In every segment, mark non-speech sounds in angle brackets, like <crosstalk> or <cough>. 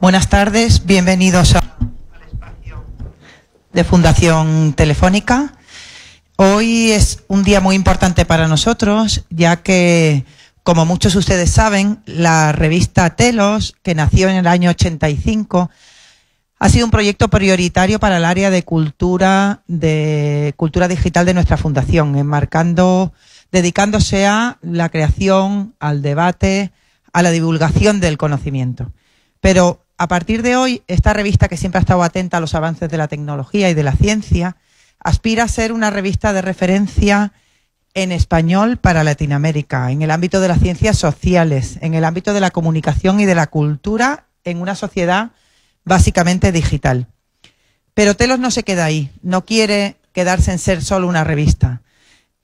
Buenas tardes, bienvenidos al espacio de Fundación Telefónica. Hoy es un día muy importante para nosotros, ya que, como muchos de ustedes saben, la revista Telos, que nació en el año 85, ha sido un proyecto prioritario para el área de cultura, de cultura digital de nuestra fundación, enmarcando, dedicándose a la creación, al debate, a la divulgación del conocimiento. Pero a partir de hoy, esta revista, que siempre ha estado atenta a los avances de la tecnología y de la ciencia, aspira a ser una revista de referencia en español para Latinoamérica, en el ámbito de las ciencias sociales, en el ámbito de la comunicación y de la cultura, en una sociedad básicamente digital. Pero Telos no se queda ahí, no quiere quedarse en ser solo una revista.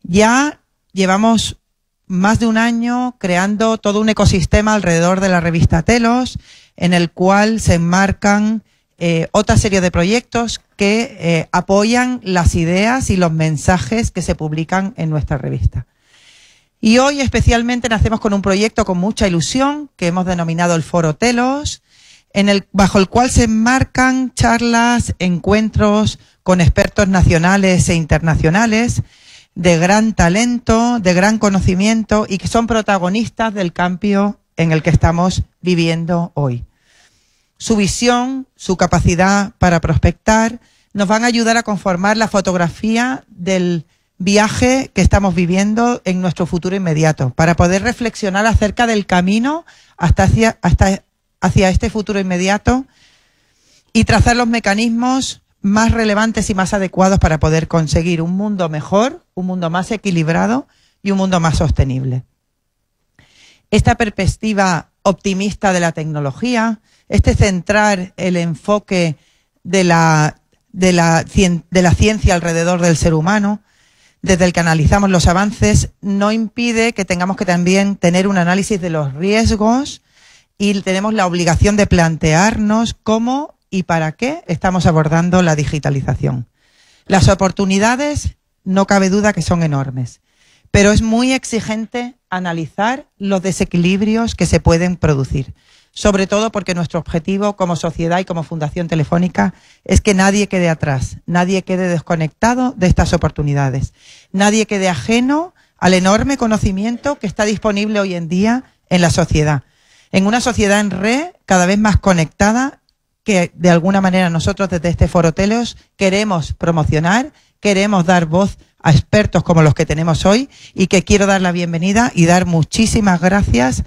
Ya llevamos más de un año creando todo un ecosistema alrededor de la revista Telos, en el cual se enmarcan eh, otra serie de proyectos que eh, apoyan las ideas y los mensajes que se publican en nuestra revista. Y hoy especialmente nacemos con un proyecto con mucha ilusión que hemos denominado el Foro Telos, bajo el cual se enmarcan charlas, encuentros con expertos nacionales e internacionales de gran talento, de gran conocimiento y que son protagonistas del cambio en el que estamos viviendo hoy. Su visión, su capacidad para prospectar, nos van a ayudar a conformar la fotografía del viaje que estamos viviendo en nuestro futuro inmediato, para poder reflexionar acerca del camino hasta hacia, hacia este futuro inmediato y trazar los mecanismos más relevantes y más adecuados para poder conseguir un mundo mejor, un mundo más equilibrado y un mundo más sostenible. Esta perspectiva optimista de la tecnología, este centrar el enfoque de la, la, de la ciencia alrededor del ser humano, desde el que analizamos los avances, no impide que tengamos que también tener un análisis de los riesgos y tenemos la obligación de plantearnos cómo y para qué estamos abordando la digitalización. Las oportunidades no cabe duda que son enormes, pero es muy exigente analizar los desequilibrios que se pueden producir, sobre todo porque nuestro objetivo como sociedad y como Fundación Telefónica es que nadie quede atrás, nadie quede desconectado de estas oportunidades, nadie quede ajeno al enorme conocimiento que está disponible hoy en día en la sociedad. En una sociedad en red cada vez más conectada que de alguna manera nosotros desde este Foro Telos queremos promocionar, queremos dar voz a expertos como los que tenemos hoy y que quiero dar la bienvenida y dar muchísimas gracias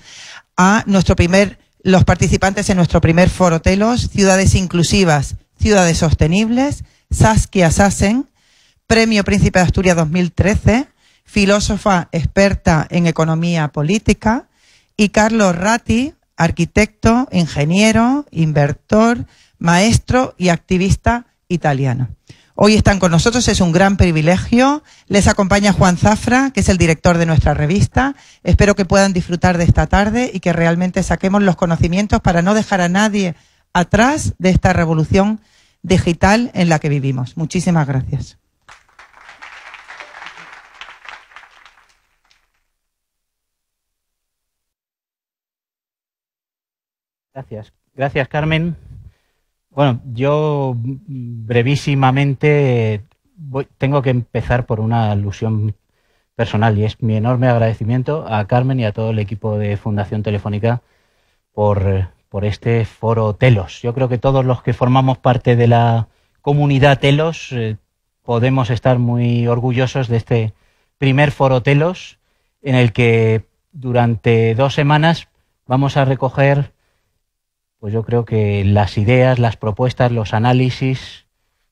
a nuestro primer, los participantes en nuestro primer Foro Telos, Ciudades Inclusivas, Ciudades Sostenibles, Saskia Sassen, Premio Príncipe de Asturias 2013, filósofa experta en economía política, y Carlos Ratti, arquitecto, ingeniero, inventor, maestro y activista italiano. Hoy están con nosotros, es un gran privilegio. Les acompaña Juan Zafra, que es el director de nuestra revista. Espero que puedan disfrutar de esta tarde y que realmente saquemos los conocimientos para no dejar a nadie atrás de esta revolución digital en la que vivimos. Muchísimas gracias. Gracias. Gracias, Carmen. Bueno, yo brevísimamente tengo que empezar por una alusión personal y es mi enorme agradecimiento a Carmen y a todo el equipo de Fundación Telefónica por, por este foro Telos. Yo creo que todos los que formamos parte de la comunidad Telos eh, podemos estar muy orgullosos de este primer foro Telos en el que durante dos semanas vamos a recoger pues yo creo que las ideas, las propuestas, los análisis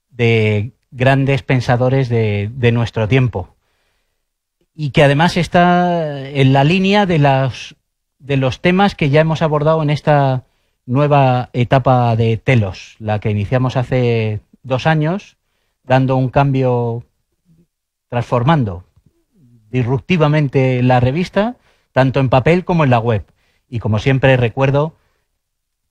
de grandes pensadores de, nuestro tiempo. Y que además está en la línea de, de los temas que ya hemos abordado en esta nueva etapa de Telos, la que iniciamos hace dos años, dando un cambio, transformando disruptivamente la revista, tanto en papel como en la web. Y como siempre recuerdo,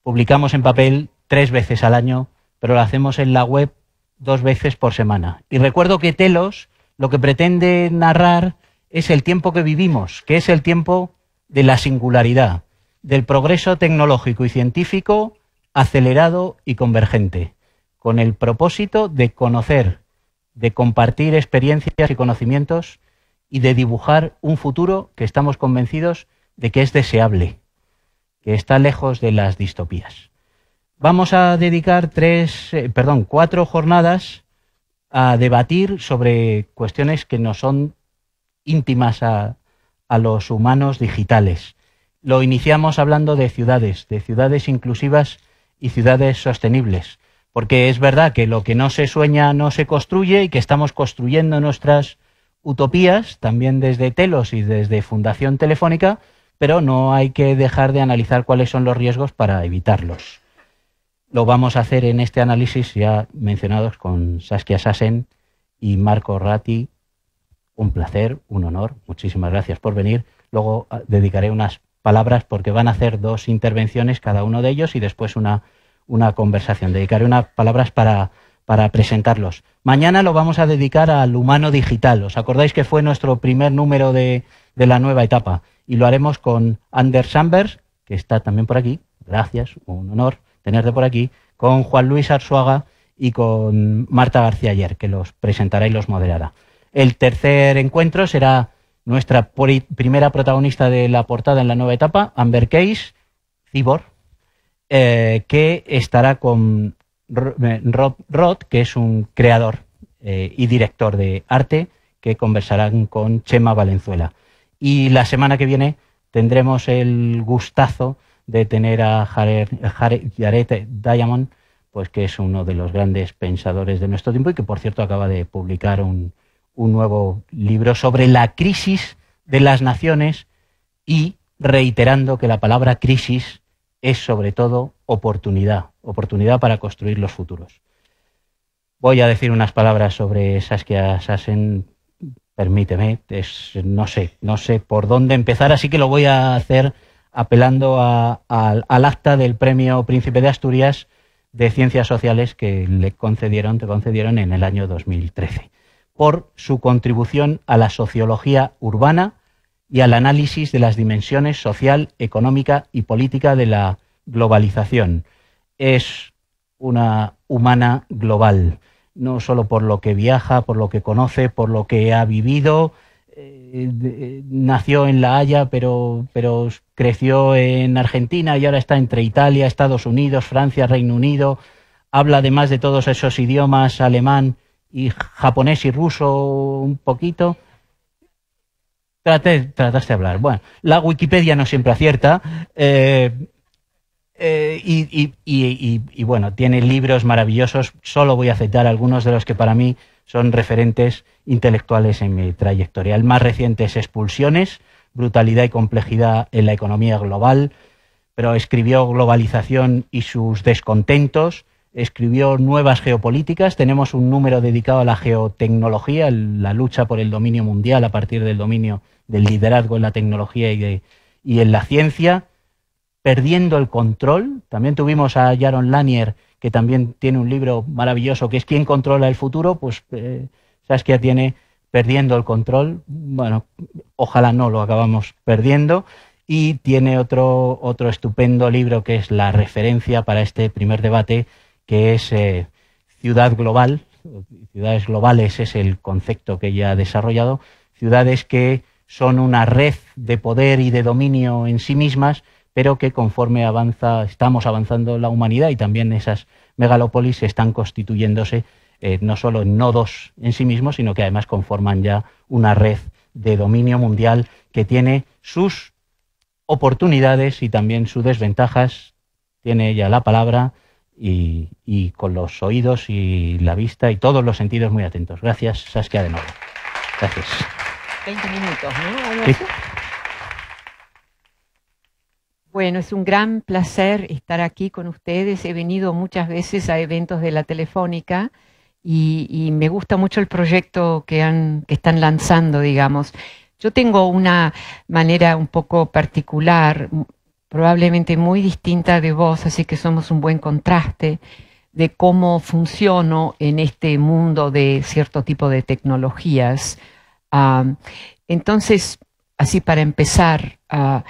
publicamos en papel tres veces al año, pero lo hacemos en la web dos veces por semana. Y recuerdo que Telos lo que pretende narrar es el tiempo que vivimos, que es el tiempo de la singularidad, del progreso tecnológico y científico acelerado y convergente, con el propósito de conocer, de compartir experiencias y conocimientos y de dibujar un futuro que estamos convencidos de que es deseable, que está lejos de las distopías. Vamos a dedicar tres, eh, perdón, cuatro jornadas a debatir sobre cuestiones que no son íntimas a los humanos digitales. Lo iniciamos hablando de ciudades, de ciudades inclusivas y ciudades sostenibles, porque es verdad que lo que no se sueña no se construye y que estamos construyendo nuestras utopías, también desde Telos y desde Fundación Telefónica, pero no hay que dejar de analizar cuáles son los riesgos para evitarlos. Lo vamos a hacer en este análisis ya mencionados con Saskia Sassen y Marco Ratti. Un placer, un honor. Muchísimas gracias por venir. Luego ah, dedicaré unas palabras porque van a hacer dos intervenciones cada uno de ellos y después una, una conversación. Dedicaré unas palabras para, presentarlos. Mañana lo vamos a dedicar al humano digital. ¿Os acordáis que fue nuestro primer número de la nueva etapa? y lo haremos con Anders Ambers, que está también por aquí. Gracias, un honor tenerte por aquí. Con Juan Luis Arzuaga y con Marta García Ayer, que los presentará y los moderará. El tercer encuentro será nuestra primera protagonista de la portada en la nueva etapa, Amber Case, Cibor, eh, que estará con eh, Rob Roth, que es un creador eh, y director de arte, que conversarán con Chema Valenzuela. Y la semana que viene tendremos el gustazo de tener a Jared, Diamond, pues que es uno de los grandes pensadores de nuestro tiempo y que, por cierto, acaba de publicar un, un nuevo libro sobre la crisis de las naciones y reiterando que la palabra crisis es sobre todo oportunidad, oportunidad para construir los futuros. Voy a decir unas palabras sobre Saskia Sassen permíteme, no sé, no sé por dónde empezar, así que lo voy a hacer apelando al acta del Premio Príncipe de Asturias de Ciencias Sociales que le concedieron, te concedieron en el año 2013, por su contribución a la sociología urbana y al análisis de las dimensiones social, económica y política de la globalización. Es una humana global no solo por lo que viaja, por lo que conoce, por lo que ha vivido. Eh, nació en La Haya, pero, pero creció en Argentina y ahora está entre Italia, Estados Unidos, Francia, Reino Unido. Habla además de todos esos idiomas, alemán y japonés y ruso un poquito. trataste de hablar. Bueno, la Wikipedia no siempre acierta. Eh, eh, y, bueno, tiene libros maravillosos. Solo voy a citar algunos de los que para mí son referentes intelectuales en mi trayectoria. El más reciente es Expulsiones, Brutalidad y Complejidad en la Economía Global, pero escribió Globalización y sus descontentos, escribió Nuevas Geopolíticas. Tenemos un número dedicado a la geotecnología, la lucha por el dominio mundial a partir del dominio del liderazgo en la tecnología y en la ciencia perdiendo el control. También tuvimos a Jaron Lanier, que también tiene un libro maravilloso que es ¿Quién controla el futuro? Pues que eh, Saskia tiene perdiendo el control. Bueno, ojalá no lo acabamos perdiendo. Y tiene otro, otro estupendo libro que es la referencia para este primer debate, que es eh, Ciudad Global. Ciudades globales es el concepto que ella ha desarrollado. Ciudades que son una red de poder y de dominio en sí mismas, pero que conforme avanza, estamos avanzando la humanidad y también esas megalópolis están constituyéndose eh, no solo en nodos en sí mismos, sino que además conforman ya una red de dominio mundial que tiene sus oportunidades y también sus desventajas. Tiene ella la palabra y, con los oídos y la vista y todos los sentidos muy atentos. Gracias, Saskia, de nuevo. Gracias. 20 minutos, bueno, es un gran placer estar aquí con ustedes. He venido muchas veces a eventos de la Telefónica y, me gusta mucho el proyecto que, han, que están lanzando, digamos. Yo tengo una manera un poco particular, probablemente muy distinta de vos, así que somos un buen contraste de cómo funciono en este mundo de cierto tipo de tecnologías. Ah, entonces, así para empezar, ah,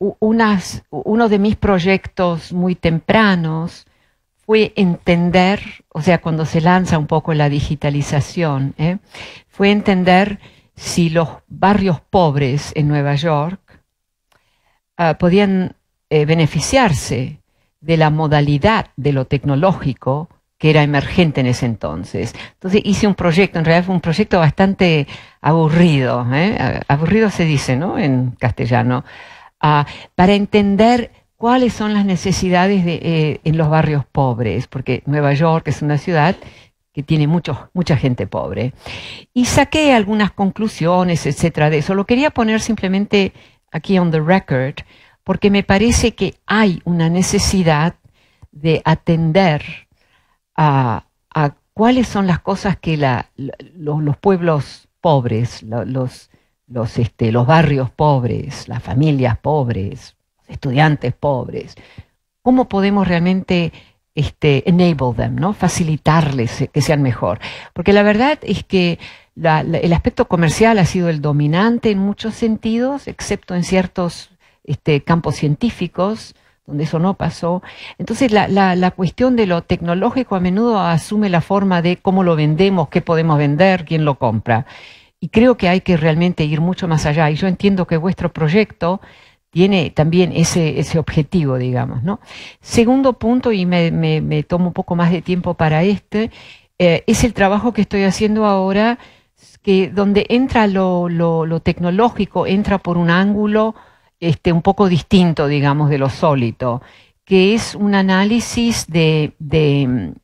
uno de mis proyectos muy tempranos fue entender, o sea, cuando se lanza un poco la digitalización, ¿eh? fue entender si los barrios pobres en Nueva York ah, podían eh, beneficiarse de la modalidad de lo tecnológico que era emergente en ese entonces. Entonces hice un proyecto, en realidad fue un proyecto bastante aburrido, ¿eh? aburrido se dice, ¿no? En castellano para entender cuáles son las necesidades eh, en los barrios pobres, porque Nueva York es una ciudad que tiene mucho, mucha gente pobre. Y saqué algunas conclusiones, etcétera, de eso. Lo quería poner simplemente aquí on the record, porque me parece que hay una necesidad de atender a, cuáles son las cosas que los pueblos pobres, los, los, este, los barrios pobres, las familias pobres, estudiantes pobres. ¿Cómo podemos realmente este, enable them, ¿no? facilitarles que sean mejor? Porque la verdad es que el aspecto comercial ha sido el dominante en muchos sentidos, excepto en ciertos este, campos científicos, donde eso no pasó. Entonces la, la, cuestión de lo tecnológico a menudo asume la forma de cómo lo vendemos, qué podemos vender, quién lo compra y creo que hay que realmente ir mucho más allá. Y yo entiendo que vuestro proyecto tiene también ese, ese objetivo, digamos. ¿no? Segundo punto, y me, tomo un poco más de tiempo para este, eh, es el trabajo que estoy haciendo ahora, que donde entra lo, tecnológico, entra por un ángulo este, un poco distinto, digamos, de lo sólido, que es un análisis de, de,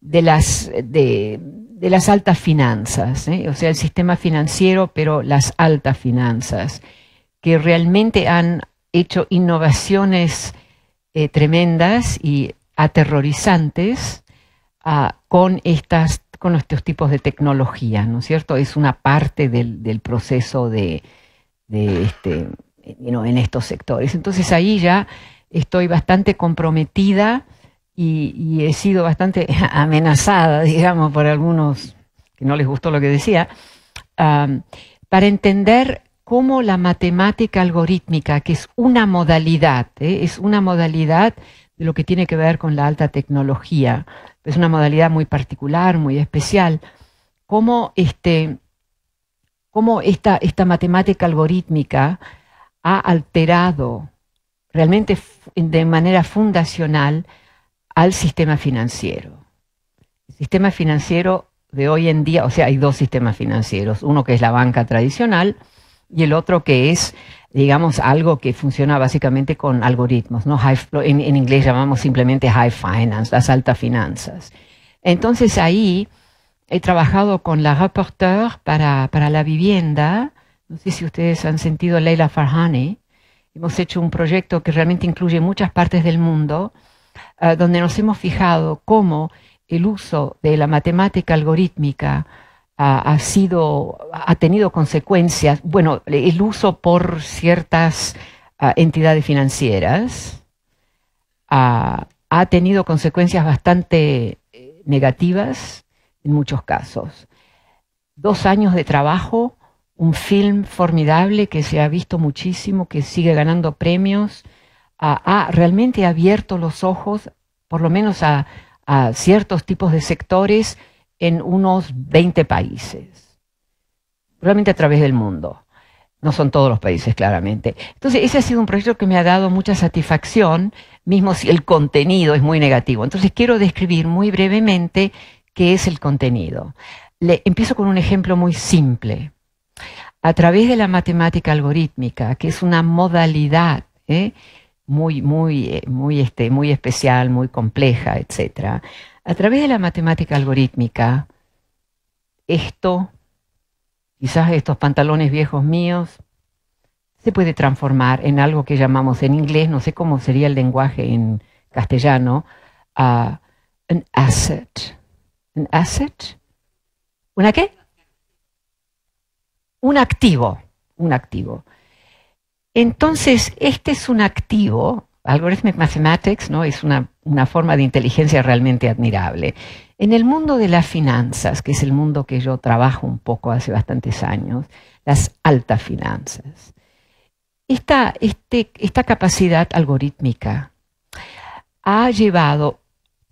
de las... De, de las altas finanzas, ¿eh? o sea, el sistema financiero, pero las altas finanzas, que realmente han hecho innovaciones eh, tremendas y aterrorizantes ah, con, estas, con estos tipos de tecnología, ¿no es cierto? Es una parte del, proceso de, este, en estos sectores. Entonces ahí ya estoy bastante comprometida y, he sido bastante <laughs> amenazada, digamos, por algunos que no les gustó lo que decía, para entender cómo la matemática algorítmica, que es una modalidad, ¿eh? es una modalidad de lo que tiene que ver con la alta tecnología, es una modalidad muy particular, muy especial, cómo, este, cómo esta, esta matemática algorítmica ha alterado realmente de manera fundacional al sistema financiero. El sistema financiero de hoy en día, o sea, hay dos sistemas financieros, uno que es la banca tradicional y el otro que es, digamos, algo que funciona básicamente con algoritmos, ¿no? en, inglés llamamos simplemente high finance, las altas finanzas. Entonces ahí he trabajado con la reporter para, para la vivienda, no sé si ustedes han sentido Leila Farhani, hemos hecho un proyecto que realmente incluye muchas partes del mundo, eh, donde nos hemos fijado cómo el uso de la matemática algorítmica ah, ha, tenido consecuencias, bueno, el uso por ciertas ah, entidades financieras ah, ha tenido consecuencias bastante eh, negativas en muchos casos. Dos años de trabajo, un film formidable que se ha visto muchísimo, que sigue ganando premios, ha realmente abierto los ojos, por lo menos a, ciertos tipos de sectores, en unos 20 países, realmente a través del mundo. No son todos los países, claramente. Entonces, ese ha sido un proyecto que me ha dado mucha satisfacción, mismo si el contenido es muy negativo. Entonces, quiero describir muy brevemente qué es el contenido. Le, empiezo con un ejemplo muy simple. A través de la matemática algorítmica, que es una modalidad, ¿eh? muy, muy, eh, muy, este, muy especial, muy compleja, etc. A través de la matemática algorítmica, esto, quizás estos pantalones viejos míos, se puede transformar en algo que llamamos en inglés, no sé cómo sería el lenguaje en castellano, un asset. ¿Un asset? ¿Una qué? Un activo, un activo. Entonces, este es un activo, Algorithmic Mathematics, ¿no? Es una, forma de inteligencia realmente admirable. En el mundo de las finanzas, que es el mundo que yo trabajo un poco hace bastantes años, las altas finanzas, esta, este, capacidad algorítmica ha llevado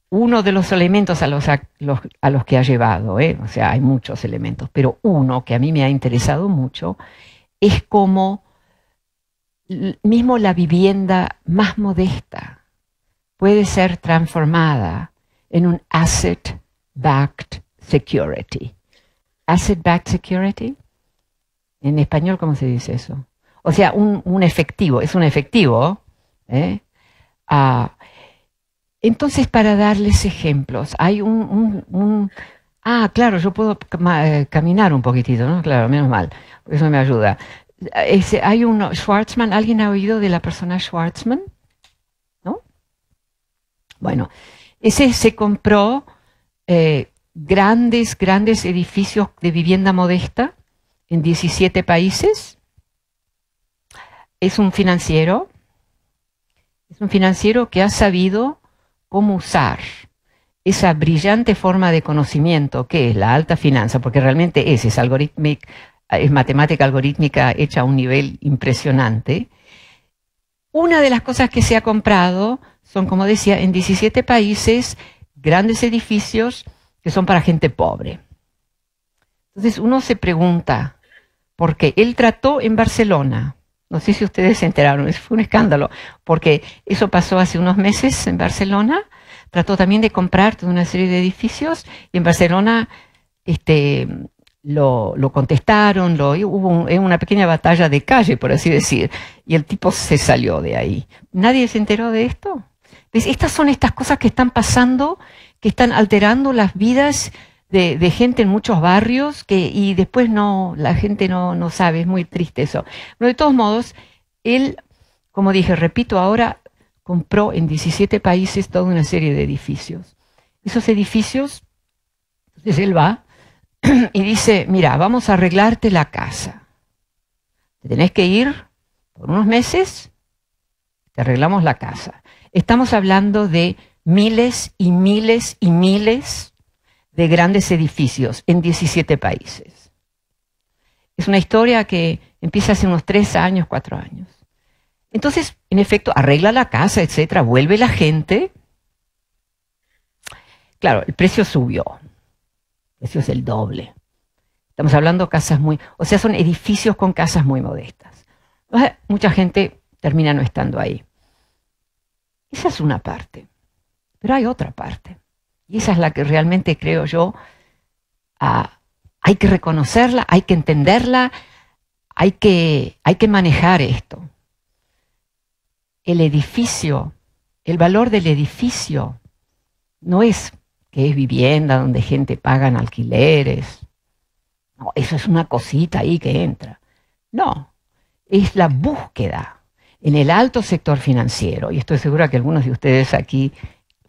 uno de los elementos a los, a los, que ha llevado, ¿eh? o sea, hay muchos elementos, pero uno que a mí me ha interesado mucho es cómo mismo la vivienda más modesta puede ser transformada en un asset-backed security. Asset-backed security, en español, ¿cómo se dice eso? O sea, un, un efectivo, es un efectivo. ¿eh? Ah, entonces, para darles ejemplos, hay un, Ah, claro, yo puedo eh, caminar un poquitito, ¿no? Claro, menos mal, eso me ayuda hay un Schwarzman? ¿alguien ha oído de la persona Schwartzman? ¿No? Bueno, ese se compró eh, grandes, grandes edificios de vivienda modesta en 17 países. Es un financiero, es un financiero que ha sabido cómo usar esa brillante forma de conocimiento que es la alta finanza, porque realmente es, es algorithmic es matemática algorítmica hecha a un nivel impresionante. Una de las cosas que se ha comprado son, como decía, en 17 países, grandes edificios que son para gente pobre. Entonces uno se pregunta, ¿por qué? Él trató en Barcelona, no sé si ustedes se enteraron, fue un escándalo, porque eso pasó hace unos meses en Barcelona, trató también de comprar toda una serie de edificios y en Barcelona este, lo, contestaron, lo, hubo una pequeña batalla de calle, por así decir, y el tipo se salió de ahí. ¿Nadie se enteró de esto? Estas son estas cosas que están pasando, que están alterando las vidas de, gente en muchos barrios, que, y después no, la gente no, sabe, es muy triste eso. Pero de todos modos, él, como dije, repito ahora, compró en 17 países toda una serie de edificios. Esos edificios, entonces él va, <clears throat> y dice, mira, vamos a arreglarte la casa. Te tenés que ir por unos meses, te arreglamos la casa. Estamos hablando de miles y miles y miles de grandes edificios en 17 países. Es una historia que empieza hace unos tres años, cuatro años. Entonces, en efecto, arregla la casa, etcétera, vuelve la gente. Claro, el precio subió, eso es el doble. Estamos hablando de casas muy, o sea, son edificios con casas muy modestas. mucha gente termina no estando ahí. Esa es una parte, pero hay otra parte. Y esa es la que realmente creo yo, ah, hay que reconocerla, hay que entenderla, hay que, hay que manejar esto. El edificio, el valor del edificio no es que es vivienda donde gente paga en alquileres. eso es una cosita ahí que entra. No, es la búsqueda en el alto sector financiero, y estoy segura que algunos de ustedes aquí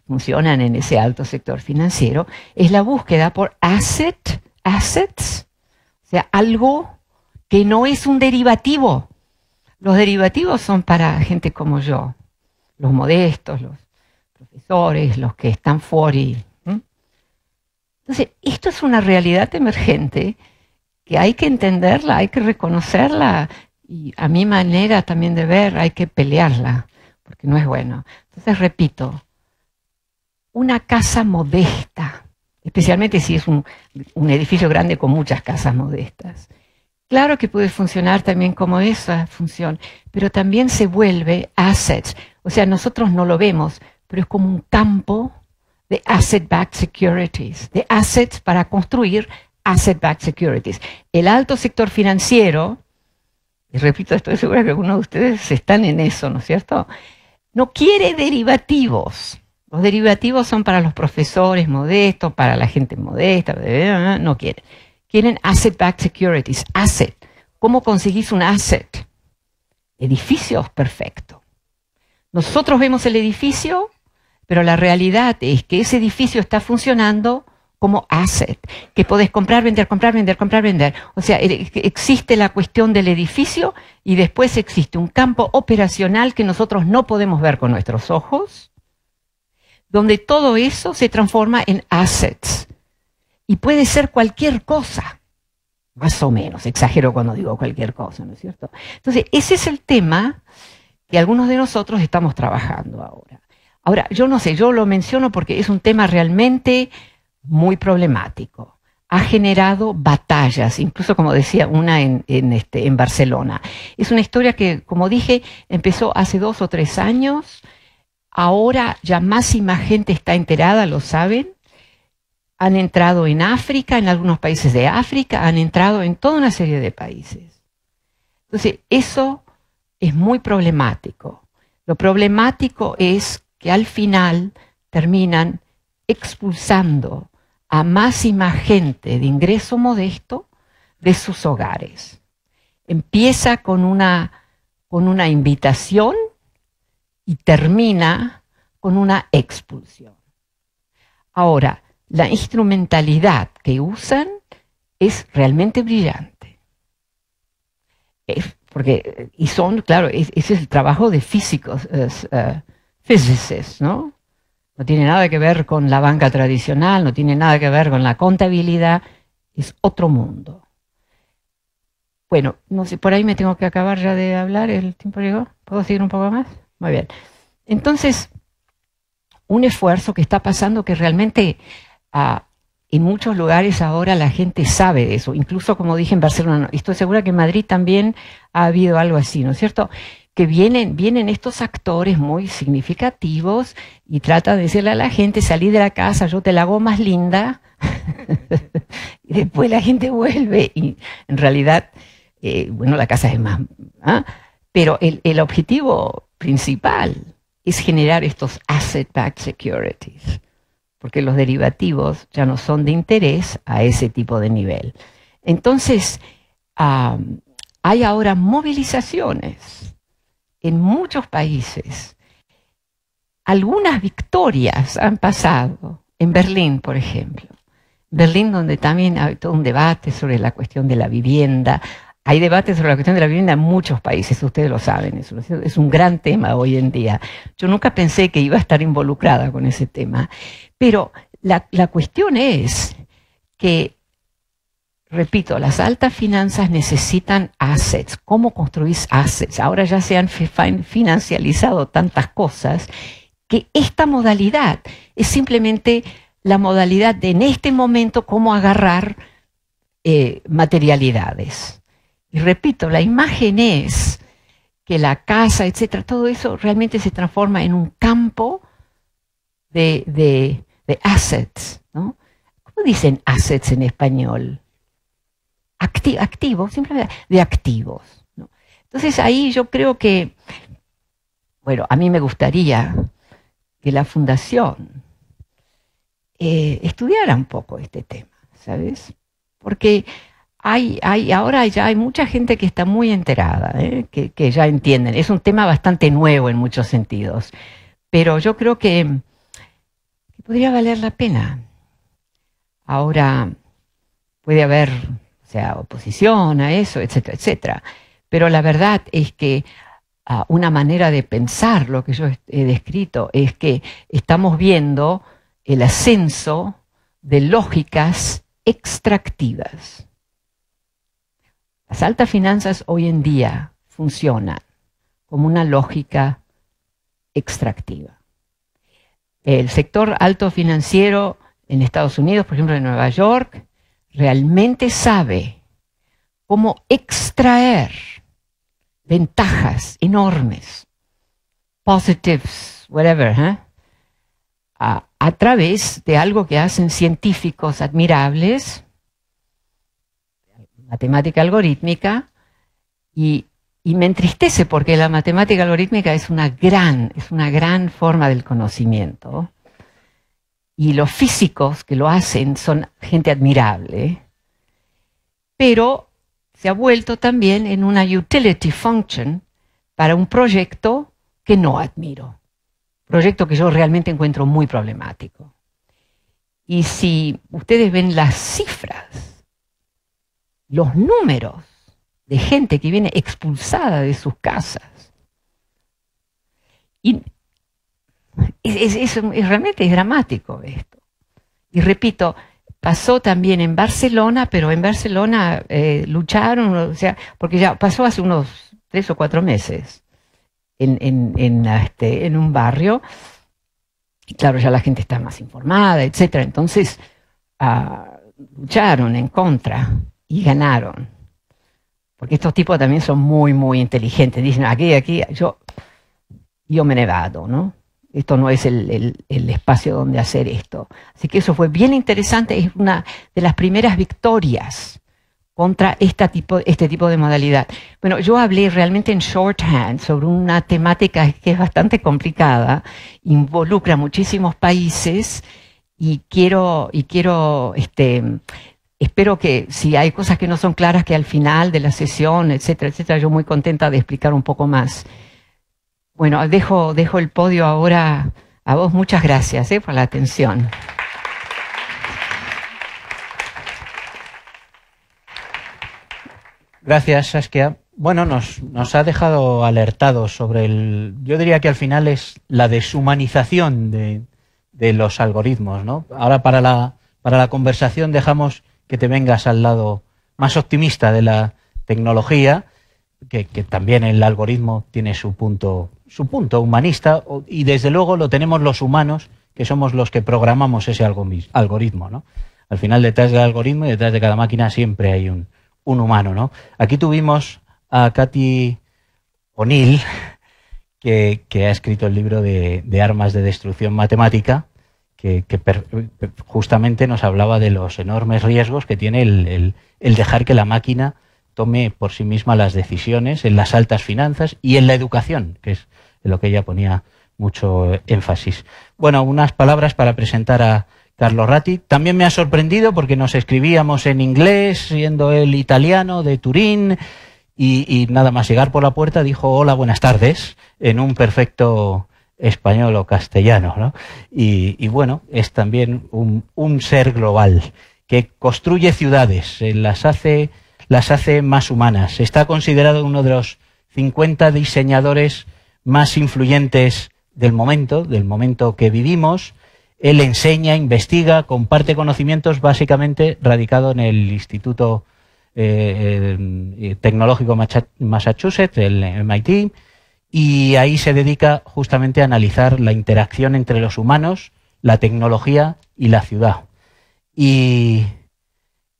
funcionan en ese alto sector financiero, es la búsqueda por asset, assets, o sea, algo que no es un derivativo. Los derivativos son para gente como yo, los modestos, los profesores, los que están fuori, entonces, esto es una realidad emergente que hay que entenderla, hay que reconocerla y a mi manera también de ver hay que pelearla, porque no es bueno. Entonces, repito, una casa modesta, especialmente si es un, edificio grande con muchas casas modestas. Claro que puede funcionar también como esa función, pero también se vuelve assets. O sea, nosotros no lo vemos, pero es como un campo de asset-backed securities, de assets para construir asset-backed securities. El alto sector financiero, y repito, estoy segura que algunos de ustedes están en eso, ¿no es cierto? No quiere derivativos. Los derivativos son para los profesores modestos, para la gente modesta, no quiere Quieren asset-backed securities, asset. ¿Cómo conseguís un asset? Edificios, perfecto. Nosotros vemos el edificio, pero la realidad es que ese edificio está funcionando como asset, que podés comprar, vender, comprar, vender, comprar, vender. O sea, existe la cuestión del edificio y después existe un campo operacional que nosotros no podemos ver con nuestros ojos, donde todo eso se transforma en assets. Y puede ser cualquier cosa, más o menos, exagero cuando digo cualquier cosa, ¿no es cierto? Entonces, ese es el tema que algunos de nosotros estamos trabajando ahora. Ahora, yo no sé, yo lo menciono porque es un tema realmente muy problemático. Ha generado batallas, incluso como decía una este, en, Barcelona. Es una historia que, como dije, empezó hace dos o tres años. Ahora ya más y más gente está enterada, lo saben. Han entrado en África, en algunos países de África, han entrado en toda una serie de países. Entonces, eso es muy problemático. Lo problemático es que al final terminan expulsando a más y más gente de ingreso modesto de sus hogares. Empieza con una, con una invitación y termina con una expulsión. Ahora, la instrumentalidad que usan es realmente brillante. porque, y son, claro, ese es el trabajo de físicos, eh, physicist, ¿no? No tiene nada que ver con la banca tradicional, no tiene nada que ver con la contabilidad, es otro mundo. Bueno, no sé, por ahí me tengo que acabar ya de hablar, el tiempo llegó. ¿Puedo seguir un poco más? Muy bien. Entonces, un esfuerzo que está pasando que realmente ah, en muchos lugares ahora la gente sabe de eso. Incluso, como dije en Barcelona, estoy segura que en Madrid también ha habido algo así, ¿no es cierto? que vienen, vienen estos actores muy significativos y trata de decirle a la gente, salí de la casa, yo te la hago más linda. <laughs> y después la gente vuelve y en realidad, eh, bueno, la casa es más... ¿ah? Pero el, objetivo principal es generar estos asset-backed securities, porque los derivativos ya no son de interés a ese tipo de nivel. Entonces, hay ahora movilizaciones en muchos países, algunas victorias han pasado, en Berlín, por ejemplo. Berlín, donde también hay todo un debate sobre la cuestión de la vivienda. Hay debates sobre la cuestión de la vivienda en muchos países, ustedes lo saben, es, un gran tema hoy en día. Yo nunca pensé que iba a estar involucrada con ese tema, pero la, la cuestión es que Repito, las altas finanzas necesitan assets. ¿Cómo construís assets? Ahora ya se han financializado tantas cosas que esta modalidad es simplemente la modalidad de en este momento cómo agarrar eh, materialidades. Y repito, la imagen es que la casa, etcétera, todo eso realmente se transforma en un campo de, assets. ¿Cómo dicen assets en español? activos, simplemente de activos. Entonces ahí yo creo que, bueno, a mí me gustaría que la fundación eh, estudiara un poco este tema, ¿sabes? Porque hay, hay, ahora ya hay mucha gente que está muy enterada, ¿eh? que, ya entienden. Es un tema bastante nuevo en muchos sentidos, pero yo creo que podría valer la pena. Ahora puede haber sea oposición a eso, etcétera, etcétera. Pero la verdad es que ah, una manera de pensar lo que yo he descrito es que estamos viendo el ascenso de lógicas extractivas. Las altas finanzas hoy en día funcionan como una lógica extractiva. El sector alto financiero en Estados Unidos, por ejemplo en Nueva York, realmente sabe cómo extraer ventajas enormes, positives, whatever, ¿eh? a, través de algo que hacen científicos admirables, matemática algorítmica, y, y, me entristece porque la matemática algorítmica es una gran, es una gran forma del conocimiento y los físicos que lo hacen son gente admirable, pero se ha vuelto también en una utility function para un proyecto que no admiro, proyecto que yo realmente encuentro muy problemático. Y si ustedes ven las cifras, los números de gente que viene expulsada de sus casas, y es, realmente es dramático esto. Y repito, pasó también en Barcelona, pero en Barcelona eh, lucharon, o sea, porque ya pasó hace unos tres o cuatro meses en, en, en, este, en un barrio. Y claro, ya la gente está más informada, etcétera. Entonces, ah, lucharon en contra y ganaron. Porque estos tipos también son muy, muy inteligentes. Dicen, aquí, aquí, yo, yo me nevado, ¿no? Esto no es el, espacio donde hacer esto. Así que eso fue bien interesante, es una de las primeras victorias contra tipo, este tipo de modalidad. Bueno, yo hablé realmente en shorthand sobre una temática que es bastante complicada, involucra muchísimos países y quiero, y quiero este, espero que si hay cosas que no son claras, que al final de la sesión, etcétera, etcétera, yo muy contenta de explicar un poco más. Bueno, dejo, dejo el podio ahora a vos. Muchas gracias eh, por la atención. Gracias, Saskia. Bueno, nos, nos ha dejado alertados sobre el. Yo diría que al final es la deshumanización de, los algoritmos, ¿no? Ahora para la, para la conversación dejamos que te vengas al lado más optimista de la tecnología, que, que también el algoritmo tiene su punto su punto humanista y desde luego lo tenemos los humanos, que somos los que programamos ese algoritmo. ¿no? Al final detrás del algoritmo y detrás de cada máquina siempre hay un, humano. ¿no? Aquí tuvimos a Katy O'Neill, que, ha escrito el libro de, Armas de Destrucción Matemática, que, justamente nos hablaba de los enormes riesgos que tiene el dejar que la máquina tome por sí misma las decisiones en las altas finanzas y en la educación, que es en lo que ella ponía mucho eh, énfasis. Bueno, unas palabras para presentar a Carlos Ratti. También me ha sorprendido porque nos escribíamos en inglés, siendo él italiano de Turín, y, nada más llegar por la puerta dijo hola, buenas tardes, en un perfecto español o castellano. Y, bueno, es también un, un ser global que construye ciudades, eh, las hace las hace más humanas. Está considerado uno de los 50 diseñadores más influyentes del momento, del momento que vivimos. Él enseña, investiga, comparte conocimientos, básicamente radicado en el Instituto eh, eh, Tecnológico Massachusetts, el MIT, y ahí se dedica justamente a analizar la interacción entre los humanos, la tecnología y la ciudad. Y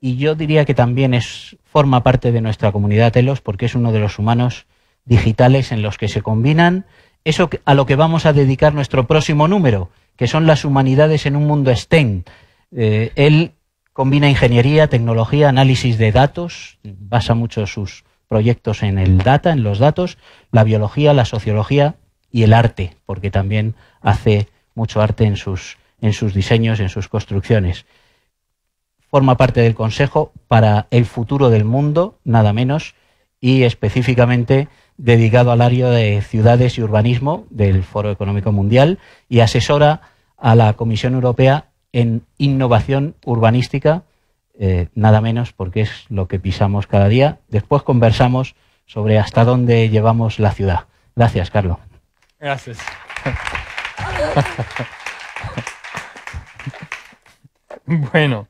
y yo diría que también es, forma parte de nuestra comunidad Telos porque es uno de los humanos digitales en los que se combinan eso a lo que vamos a dedicar nuestro próximo número, que son las humanidades en un mundo STEM. Eh, él combina ingeniería, tecnología, análisis de datos, basa mucho sus proyectos en el data, en los datos, la biología, la sociología y el arte, porque también hace mucho arte en sus diseños, en sus construcciones forma parte del Consejo para el futuro del mundo, nada menos, y específicamente dedicado al área de ciudades y urbanismo del Foro Económico Mundial y asesora a la Comisión Europea en innovación urbanística, eh, nada menos porque es lo que pisamos cada día. Después conversamos sobre hasta dónde llevamos la ciudad. Gracias, Carlos. Gracias. <laughs> bueno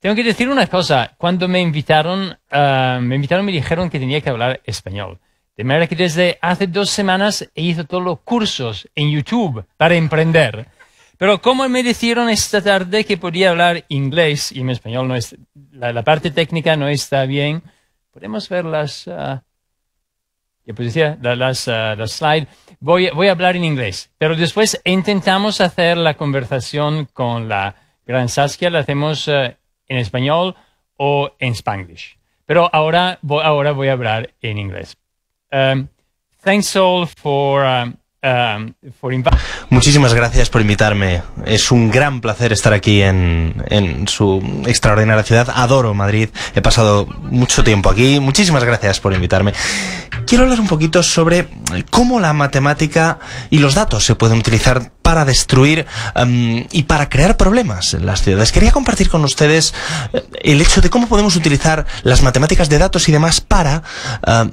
tengo que decir una cosa. Cuando me invitaron, me invitaron, me dijeron que tenía que hablar español. De manera que desde hace dos semanas he hecho todos los cursos en YouTube para emprender. Pero como me dijeron esta tarde que podía hablar inglés y mi español no es, la, parte técnica no está bien, podemos ver las, ah, pues las, ah, las slides. Voy, voy a hablar en inglés, pero después intentamos hacer la conversación con la, Gran Saskia la hacemos eh, en español o en spanglish. Pero ahora, ahora voy a hablar en inglés. Um, thanks all for um, Um, Muchísimas gracias por invitarme. Es un gran placer estar aquí en, su extraordinaria ciudad. Adoro Madrid. He pasado mucho tiempo aquí. Muchísimas gracias por invitarme. Quiero hablar un poquito sobre cómo la matemática y los datos se pueden utilizar para destruir um, y para crear problemas en las ciudades. Quería compartir con ustedes eh, el hecho de cómo podemos utilizar las matemáticas de datos y demás para eh,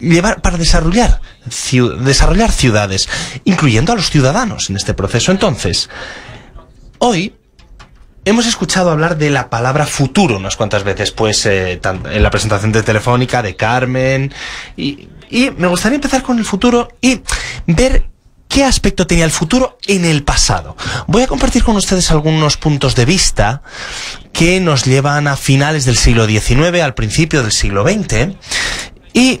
llevar, para desarrollar, desarrollar ciudades, incluyendo a los ciudadanos en este proceso. Entonces, hoy Hemos escuchado hablar de la palabra futuro unas cuantas veces, pues eh, en la presentación de Telefónica, de Carmen, y, y, me gustaría empezar con el futuro y ver qué aspecto tenía el futuro en el pasado. Voy a compartir con ustedes algunos puntos de vista que nos llevan a finales del siglo XIX, al principio del siglo XX, y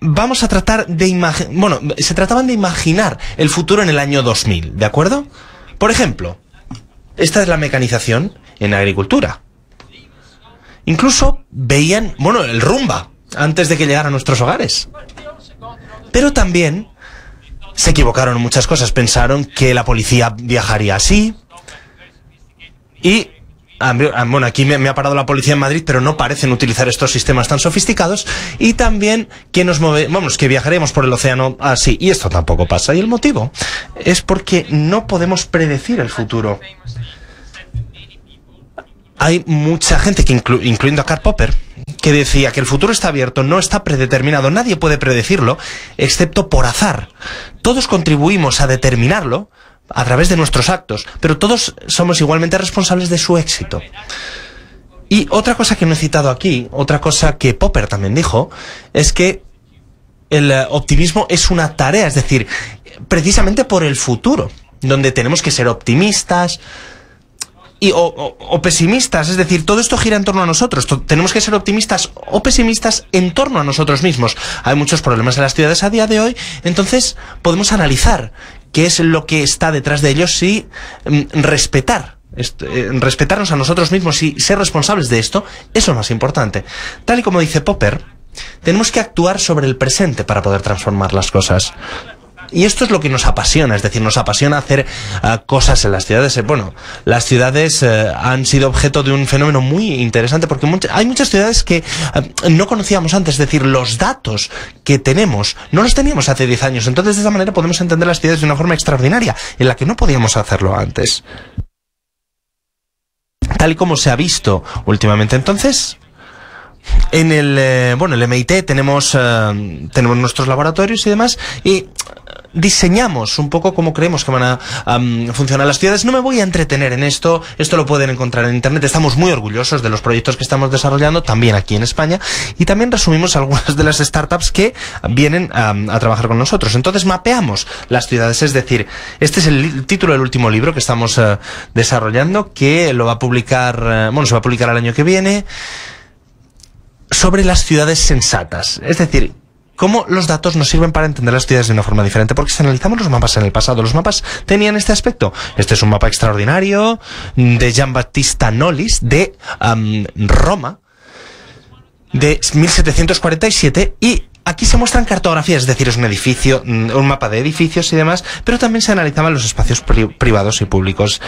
vamos a tratar de imaginar, bueno, se trataban de imaginar el futuro en el año 2000, ¿de acuerdo? Por ejemplo, esta es la mecanización en agricultura. Incluso veían, bueno, el rumba antes de que llegara a nuestros hogares. Pero también se equivocaron muchas cosas. Pensaron que la policía viajaría así. Y Ah, ah, bueno, aquí me, ha parado la policía en Madrid, pero no parecen utilizar estos sistemas tan sofisticados. Y también que nos que viajaremos por el océano así. Y esto tampoco pasa. Y el motivo es porque no podemos predecir el futuro. Hay mucha gente, que incluyendo a Karl Popper, que decía que el futuro está abierto, no está predeterminado, nadie puede predecirlo, excepto por azar. Todos contribuimos a determinarlo, a través de nuestros actos, pero todos somos igualmente responsables de su éxito. Y otra cosa que no he citado aquí, otra cosa que Popper también dijo, es que el eh, optimismo es una tarea, es decir, precisamente por el futuro, donde tenemos que ser optimistas y, o pesimistas, es decir, todo esto gira en torno a nosotros, tenemos que ser optimistas o pesimistas en torno a nosotros mismos. Hay muchos problemas en las ciudades a día de hoy, entonces podemos analizar qué es lo que está detrás de ellos, y mm, respetar. Eh, respetarnos a nosotros mismos y ser responsables de esto eso es lo más importante. Tal y como dice Popper, tenemos que actuar sobre el presente para poder transformar las cosas. Y esto es lo que nos apasiona, es decir, nos apasiona hacer ah, cosas en las ciudades. Eh, bueno, las ciudades eh, han sido objeto de un fenómeno muy interesante porque hay muchas ciudades que ah, no conocíamos antes, es decir, los datos que tenemos no los teníamos hace 10 años. Entonces, de esa manera podemos entender las ciudades de una forma extraordinaria en la que no podíamos hacerlo antes. Tal y como se ha visto últimamente. Entonces, en el, eh, bueno, el MIT tenemos, eh, tenemos nuestros laboratorios y demás, y eh, diseñamos un poco cómo creemos que van a funcionar las ciudades. No me voy a entretener en esto, esto lo pueden encontrar en Internet. Estamos muy orgullosos de los proyectos que estamos desarrollando, también aquí en España, y también resumimos <laughs> algunas de las startups que vienen a trabajar con nosotros. Entonces mapeamos las ciudades, es decir, este es el título del último libro que estamos desarrollando, que lo va a publicar, bueno, se va a publicar el año que viene sobre las ciudades sensatas. Es decir, cómo los datos nos sirven para entender las ciudades de una forma diferente. Porque si analizamos los mapas en el pasado, los mapas tenían este aspecto. Este es un mapa extraordinario de Giambattista Nolis de Roma de 1747 y aquí se muestran cartografías, es decir, es un edificio, mm, un mapa de edificios y demás, pero también se analizaban los espacios privados y públicos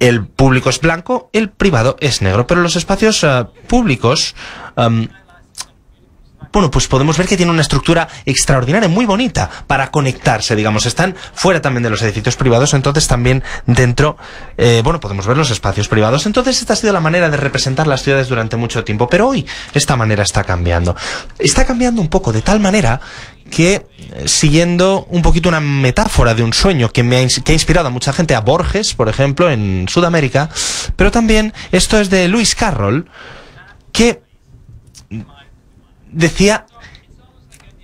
el público es blanco, el privado es negro, pero los espacios eh, públicos... Em, bueno, pues podemos ver que tienen una estructura extraordinaria, muy bonita, para conectarse, digamos. Están fuera también de los edificios privados, entonces también dentro, eh, bueno, podemos ver los espacios privados. Entonces, esta ha sido la manera de representar las ciudades durante mucho tiempo, pero hoy esta manera está cambiando. Está cambiando un poco de tal manera que, eh, siguiendo un poquito una metáfora de un sueño que, me ha, inspirado a mucha gente, a Borges, por ejemplo, en Sudamérica, pero también esto es de Lewis Carroll, que decía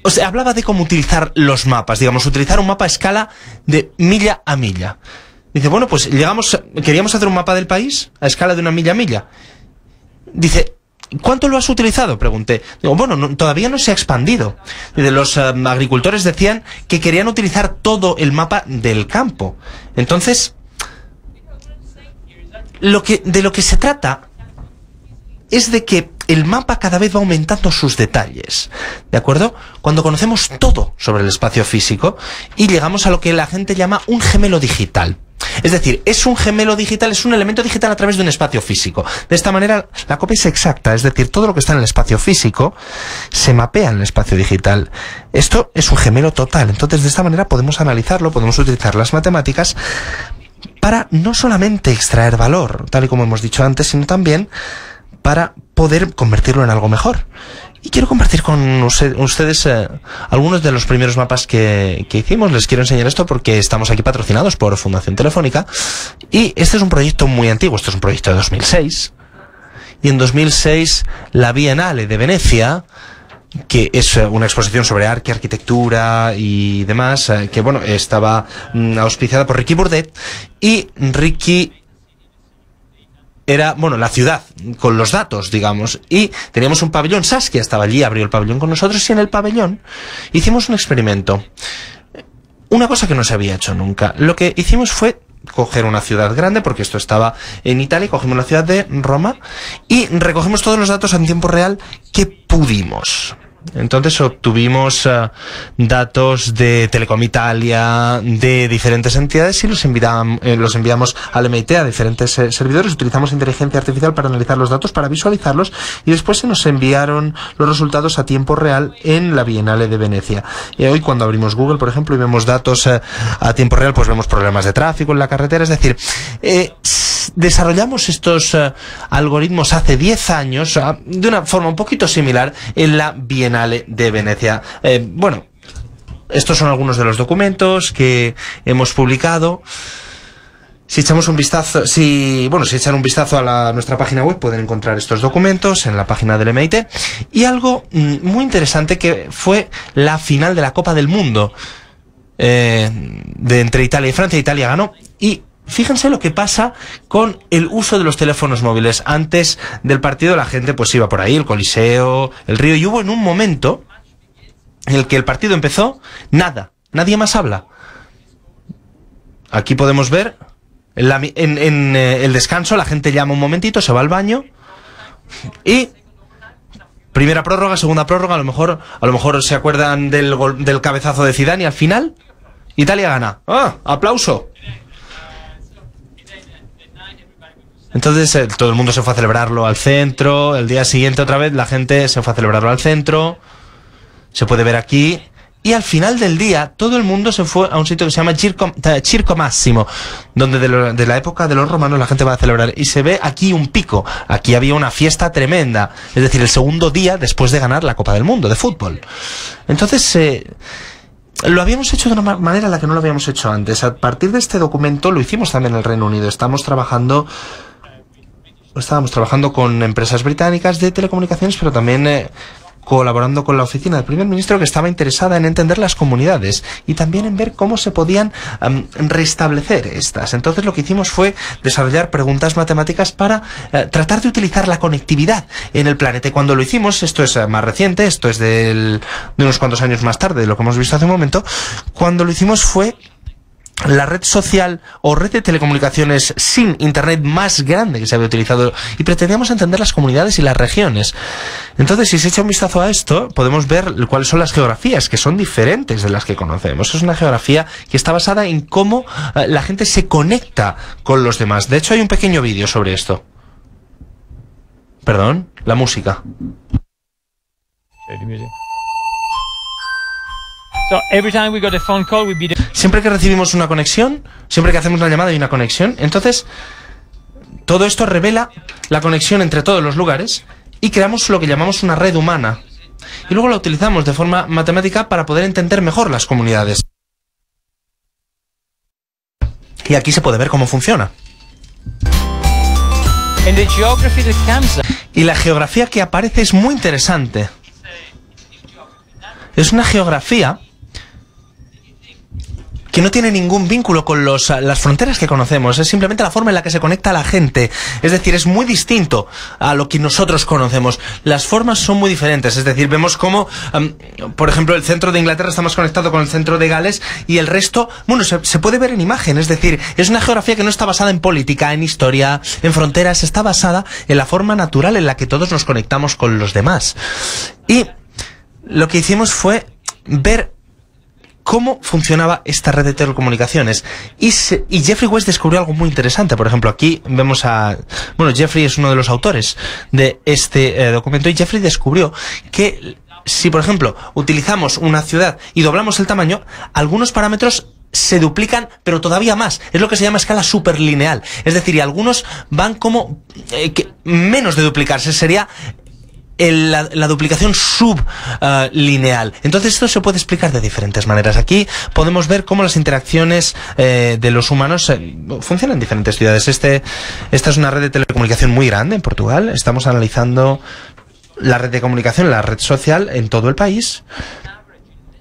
o sea, hablaba de cómo utilizar los mapas, digamos, utilizar un mapa a escala de milla a milla. Dice, bueno, pues llegamos, queríamos hacer un mapa del país a escala de una milla a milla. Dice, ¿Cuánto lo has utilizado? Pregunté. Digo, bueno, todavía no se ha expandido. Los um, agricultores decían que querían utilizar todo el mapa del campo. Entonces, lo que, de lo que se trata es de que el mapa cada vez va aumentando sus detalles. ¿De acuerdo? Cuando conocemos todo sobre el espacio físico y llegamos a lo que la gente llama un gemelo digital. Es decir, es un gemelo digital, es un elemento digital a través de un espacio físico. De esta manera, la copia es exacta, es decir, todo lo que está en el espacio físico se mapea en el espacio digital. Esto es un gemelo total. Entonces, de esta manera podemos analizarlo, podemos utilizar las matemáticas para no solamente extraer valor, tal y como hemos dicho antes, sino también para poder convertirlo en algo mejor. Y quiero compartir con ustedes eh, algunos de los primeros mapas que, hicimos. Les quiero enseñar esto porque estamos aquí patrocinados por Fundación Telefónica. Y este es un proyecto muy antiguo, este es un proyecto de 2006. Y en 2006 la Bienale de Venecia que es eh, una exposición sobre arte, arquitectura y demás, eh, que bueno, estaba mm, auspiciada por Ricky Bourdet y Ricky era, bueno, la ciudad, con los datos, digamos. Y teníamos un pabellón, Saskia estaba allí, abrió el pabellón con nosotros y en el pabellón hicimos un experimento. Una cosa que no se había hecho nunca. Lo que hicimos fue coger una ciudad grande, porque esto estaba en Italia, cogimos la ciudad de Roma y recogimos todos los datos en tiempo real que pudimos. Entonces obtuvimos eh, datos de Telecom Italia, de diferentes entidades y los, eh, los enviamos al MIT, a diferentes eh, servidores. Utilizamos inteligencia artificial para analizar los datos, para visualizarlos y después se nos enviaron los resultados a tiempo real en la Bienal de Venecia. Y hoy cuando abrimos Google, por ejemplo, y vemos datos a tiempo real, pues vemos problemas de tráfico en la carretera. Es decir, desarrollamos estos eh, algoritmos hace 10 años eh, de una forma un poquito similar en la Bienale de Venecia. Eh, bueno, estos son algunos de los documentos que hemos publicado. Si echamos un vistazo, si, bueno, si echan un vistazo a nuestra página web pueden encontrar estos documentos en la página del MIT. Y algo mm, muy interesante que fue la final de la Copa del Mundo de entre Italia y Francia. Italia ganó y Fíjense lo que pasa con el uso de los teléfonos móviles. Antes del partido la gente pues iba por ahí, el Coliseo, el río, y hubo en un momento en el que el partido empezó, nada, nadie más habla. Aquí podemos ver, en, eh, el descanso la gente llama un momentito, se va al baño y primera prórroga, segunda prórroga, a lo mejor, a lo mejor se acuerdan del, cabezazo de Zidane y al final Italia gana. ¡Ah! ¡Aplauso! Entonces eh, todo el mundo se fue a celebrarlo al centro, el día siguiente otra vez la gente se fue a celebrarlo al centro, se puede ver aquí, y al final del día todo el mundo se fue a un sitio que se llama Circo, eh, Máximo, donde de, la época de los romanos la gente va a celebrar, y se ve aquí un pico, aquí había una fiesta tremenda, es decir, el segundo día después de ganar la Copa del Mundo de fútbol. Entonces... Eh, lo habíamos hecho de una manera la que no lo habíamos hecho antes. A partir de este documento lo hicimos también en el Reino Unido. Estamos trabajando estábamos trabajando con empresas británicas de telecomunicaciones, pero también eh, colaborando con la oficina del primer ministro que estaba interesada en entender las comunidades y también en ver cómo se podían em, restablecer estas. Entonces lo que hicimos fue desarrollar preguntas matemáticas para eh, tratar de utilizar la conectividad en el planeta. cuando lo hicimos, esto es eh, más reciente, esto es de unos cuantos años más tarde de lo que hemos visto hace un momento, cuando lo hicimos fue la red social o red de telecomunicaciones sin Internet más grande que se había utilizado y pretendíamos entender las comunidades y las regiones. Entonces, si se echa un vistazo a esto, podemos ver cuáles son las geografías, que son diferentes de las que conocemos. Es una geografía que está basada en cómo eh, la gente se conecta con los demás. De hecho, hay un pequeño vídeo sobre esto. Perdón, la música. Eh, Siempre que recibimos una conexión, siempre que hacemos una llamada y una conexión. Entonces, todo esto revela la conexión entre todos los lugares y creamos lo que llamamos una red humana. Y luego la utilizamos de forma matemática para poder entender mejor las comunidades. Y aquí se puede ver cómo funciona. Y la geografía que aparece es muy interesante. Es una geografía que no tiene ningún vínculo con ah, las fronteras que conocemos, es simplemente la forma en la que se conecta la gente. Es decir, es muy distinto a lo que nosotros conocemos. Las formas son muy diferentes, es decir, vemos cómo, por ejemplo, el centro de Inglaterra está más conectado con el centro de Gales y el resto, bueno, se, se puede ver en imagen, es decir, es una geografía que no está basada en política, en historia, en fronteras, está basada en la forma natural en la que todos nos conectamos con los demás. Y lo que hicimos fue ver cómo funcionaba esta red de telecomunicaciones. Y, Jeffrey West descubrió algo muy interesante. Por ejemplo, aquí vemos a... Bueno, Jeffrey es uno de los autores de este eh, documento y Jeffrey descubrió que si, por ejemplo, utilizamos una ciudad y doblamos el tamaño, algunos parámetros se duplican, pero todavía más. Es lo que se llama escala superlineal. Es decir, y algunos van como eh, menos de duplicarse. Sería la, duplicación sublineal. Ah, Entonces esto se puede explicar de diferentes maneras. Aquí podemos ver cómo las interacciones eh, de los humanos eh, funcionan en diferentes ciudades. Este, esta es una red de telecomunicación muy grande en Portugal. Estamos analizando la red de comunicación, la red social en todo el país.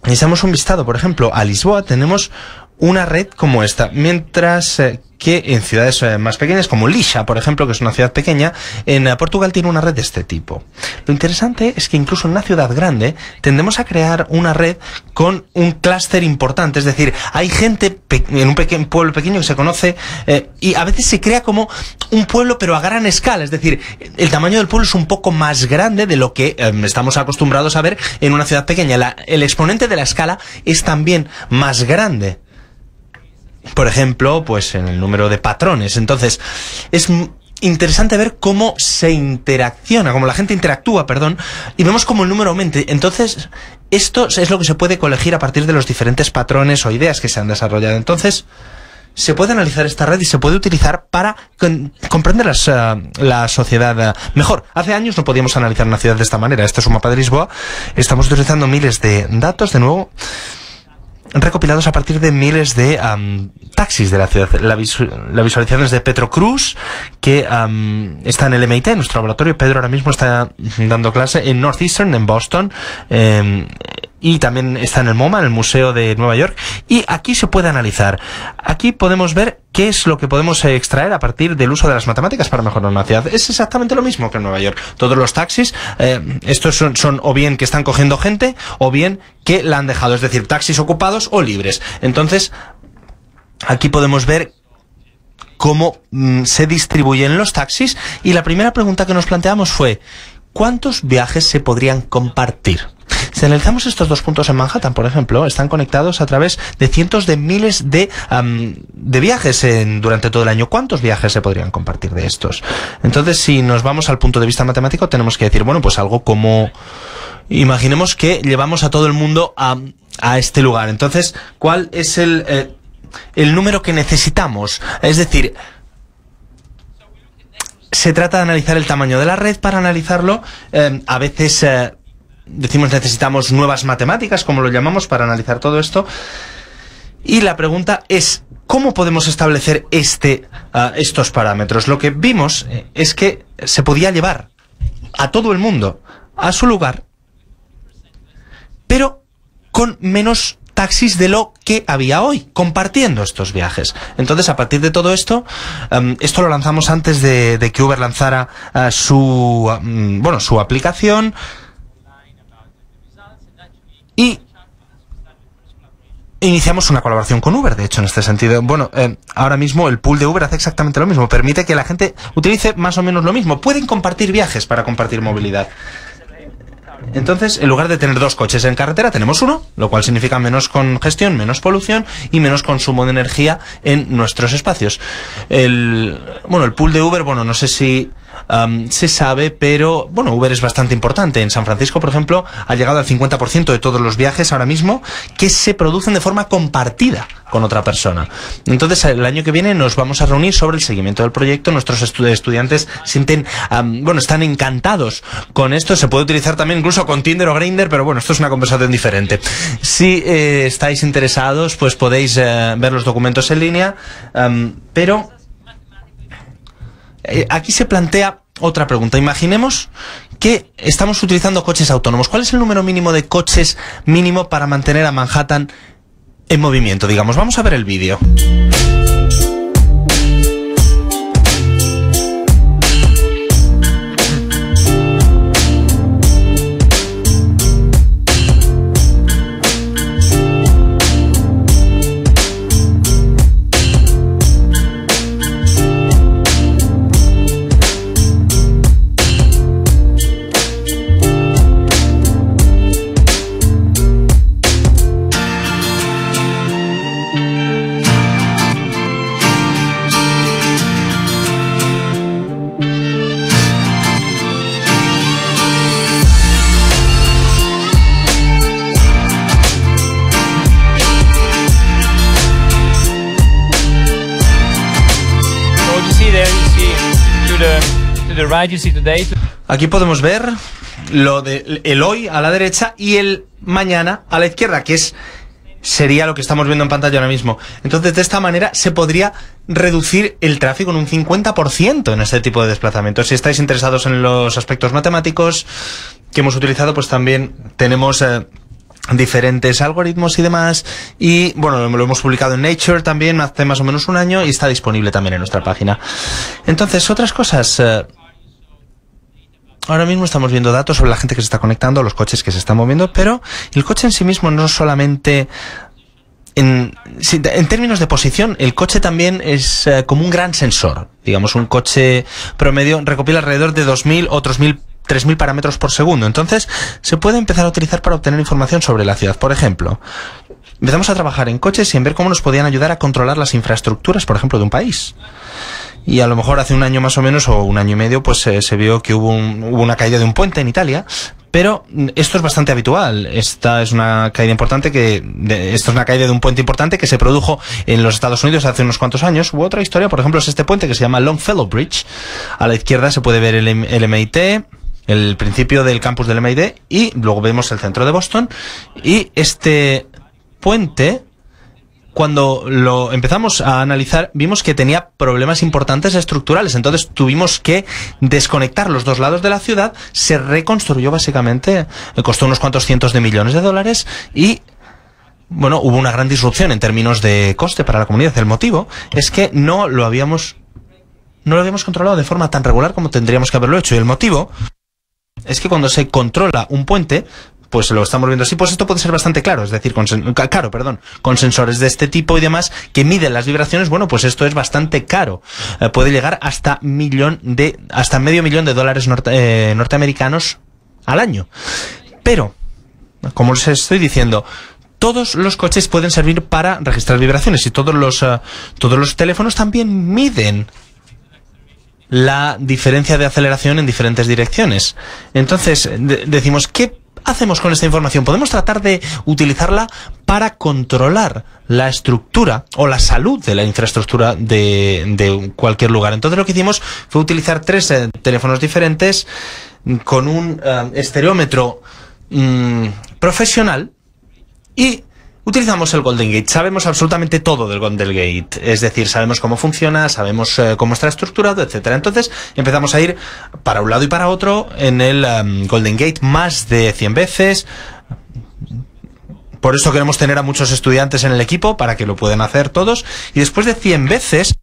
Necesitamos un vistazo, por ejemplo, a Lisboa tenemos una red como esta, mientras eh, que en ciudades eh, más pequeñas, como Lixa, por ejemplo, que es una ciudad pequeña, en eh, Portugal tiene una red de este tipo. Lo interesante es que incluso en una ciudad grande tendemos a crear una red con un clúster importante, es decir, hay gente en un pueblo pequeño que se conoce eh, y a veces se crea como un pueblo pero a gran escala, es decir, el tamaño del pueblo es un poco más grande de lo que em, estamos acostumbrados a ver en una ciudad pequeña. el exponente de la escala es también más grande por ejemplo, pues en el número de patrones. Entonces, es interesante ver cómo se interacciona, cómo la gente interactúa, perdón, y vemos cómo el número aumenta. Entonces, esto es lo que se puede colegir a partir de los diferentes patrones o ideas que se han desarrollado. Entonces, se puede analizar esta red y se puede utilizar para comprender eh, la sociedad eh, mejor. Hace años no podíamos analizar una ciudad de esta manera. Este es un mapa de Lisboa. Estamos utilizando miles de datos, de nuevo recopilados a partir de miles de taxis de la ciudad. La, visualización es de Petro Cruz, que está en el MIT, en nuestro laboratorio. Pedro ahora mismo está dando clase en Northeastern, en Boston. Em, y también está en el MoMA, en el Museo de Nueva York, y aquí se puede analizar. Aquí podemos ver qué es lo que podemos extraer a partir del uso de las matemáticas para mejorar una ciudad. Es exactamente lo mismo que en Nueva York. Todos los taxis, eh, estos son, o bien que están cogiendo gente, o bien que la han dejado, es decir, taxis ocupados o libres. Entonces, aquí podemos ver cómo mm, se distribuyen los taxis y la primera pregunta que nos planteamos fue, ¿cuántos viajes se podrían compartir? Si analizamos estos dos puntos en Manhattan, por ejemplo, están conectados a través de cientos de miles de, viajes durante todo el año. ¿Cuántos viajes se podrían compartir de estos? Entonces, si nos vamos al punto de vista matemático, tenemos que decir, bueno, pues algo como... Imaginemos que llevamos a todo el mundo a, este lugar. Entonces, ¿cuál es eh, el, número que necesitamos? Es decir, se trata de analizar el tamaño de la red para analizarlo. Eh, a veces eh, decimos necesitamos nuevas matemáticas, como lo llamamos, para analizar todo esto. Y la pregunta es, ¿cómo podemos establecer este, ah, estos parámetros? Lo que vimos eh, es que se podía llevar a todo el mundo a su lugar, pero con menos taxis de lo que había hoy, compartiendo estos viajes. Entonces, a partir de todo esto, em, esto lo lanzamos antes de, que Uber lanzara ah, su, ah, mm, bueno, su aplicación, y iniciamos una colaboración con Uber, de hecho, en este sentido. Bueno, eh, ahora mismo el pool de Uber hace exactamente lo mismo. Permite que la gente utilice más o menos lo mismo. Pueden compartir viajes para compartir movilidad. Entonces, en lugar de tener dos coches en carretera, tenemos uno, lo cual significa menos congestión, menos polución y menos consumo de energía en nuestros espacios. El, bueno, el pool de Uber, bueno, no sé si se sabe, pero bueno, Uber es bastante importante. En San Francisco, por ejemplo, ha llegado al 50% de todos los viajes ahora mismo que se producen de forma compartida con otra persona. Entonces, el año que viene nos vamos a reunir sobre el seguimiento del proyecto. Nuestros estudiantes sienten, bueno, están encantados con esto. Se puede utilizar también incluso con Tinder o Grindr, pero bueno, esto es una conversación diferente. Si eh, estáis interesados, pues podéis eh, ver los documentos en línea, pero eh, aquí se plantea otra pregunta. Imaginemos que estamos utilizando coches autónomos. ¿Cuál es el número mínimo de coches mínimo para mantener a Manhattan en movimiento? Digamos, vamos a ver el vídeo. Aquí podemos ver lo de el hoy a la derecha y el mañana a la izquierda, que es sería lo que estamos viendo en pantalla ahora mismo. Entonces, de esta manera se podría reducir el tráfico en un 50% en este tipo de desplazamientos. Si estáis interesados en los aspectos matemáticos que hemos utilizado, pues también tenemos... Eh, diferentes algoritmos y demás y bueno lo, hemos publicado en Nature también hace más o menos un año y está disponible también en nuestra página entonces otras cosas eh, ahora mismo estamos viendo datos sobre la gente que se está conectando, los coches que se están moviendo, pero el coche en sí mismo no solamente en, términos de posición, el coche también es eh, como un gran sensor. Digamos, un coche promedio recopila alrededor de 2.000 o tres 3.000 parámetros por segundo. Entonces, se puede empezar a utilizar para obtener información sobre la ciudad. Por ejemplo, empezamos a trabajar en coches y en ver cómo nos podían ayudar a controlar las infraestructuras, por ejemplo, de un país y a lo mejor hace un año más o menos o un año y medio pues eh, se vio que hubo, una caída de un puente en Italia pero esto es bastante habitual. Esta es una caída importante que, esto es una caída de un puente importante que se produjo en los Estados Unidos hace unos cuantos años. Hubo otra historia, por ejemplo, es este puente que se llama Longfellow Bridge. A la izquierda se puede ver el MIT, el principio del campus del MIT y luego vemos el centro de Boston. Y este puente cuando lo empezamos a analizar, vimos que tenía problemas importantes estructurales. Entonces tuvimos que desconectar los dos lados de la ciudad. Se reconstruyó básicamente, eh, costó unos cuantos cientos de millones de dólares y bueno, hubo una gran disrupción en términos de coste para la comunidad. El motivo es que no lo habíamos no lo habíamos controlado de forma tan regular como tendríamos que haberlo hecho. Y el motivo es que cuando se controla un puente, pues lo estamos viendo así, pues esto puede ser bastante claro, es decir, con, caro, perdón, con sensores de este tipo y demás que miden las vibraciones, bueno, pues esto es bastante caro, eh, puede llegar hasta millón de, hasta medio millón de dólares eh, norteamericanos al año. Pero, como os estoy diciendo, todos los coches pueden servir para registrar vibraciones y todos los, eh, todos los teléfonos también miden la diferencia de aceleración en diferentes direcciones. Entonces, decimos, ¿qué hacemos con esta información? Podemos tratar de utilizarla para controlar la estructura o la salud de la infraestructura de, cualquier lugar. Entonces lo que hicimos fue utilizar tres eh, teléfonos diferentes con un eh, estereómetro mm, profesional y Utilizamos el Golden Gate, sabemos absolutamente todo del Golden Gate, es decir, sabemos cómo funciona, sabemos eh, cómo está estructurado, etcétera. Entonces empezamos a ir para un lado y para otro en el em, Golden Gate más de 100 veces. Por eso queremos tener a muchos estudiantes en el equipo para que lo puedan hacer todos. Y después de 100 veces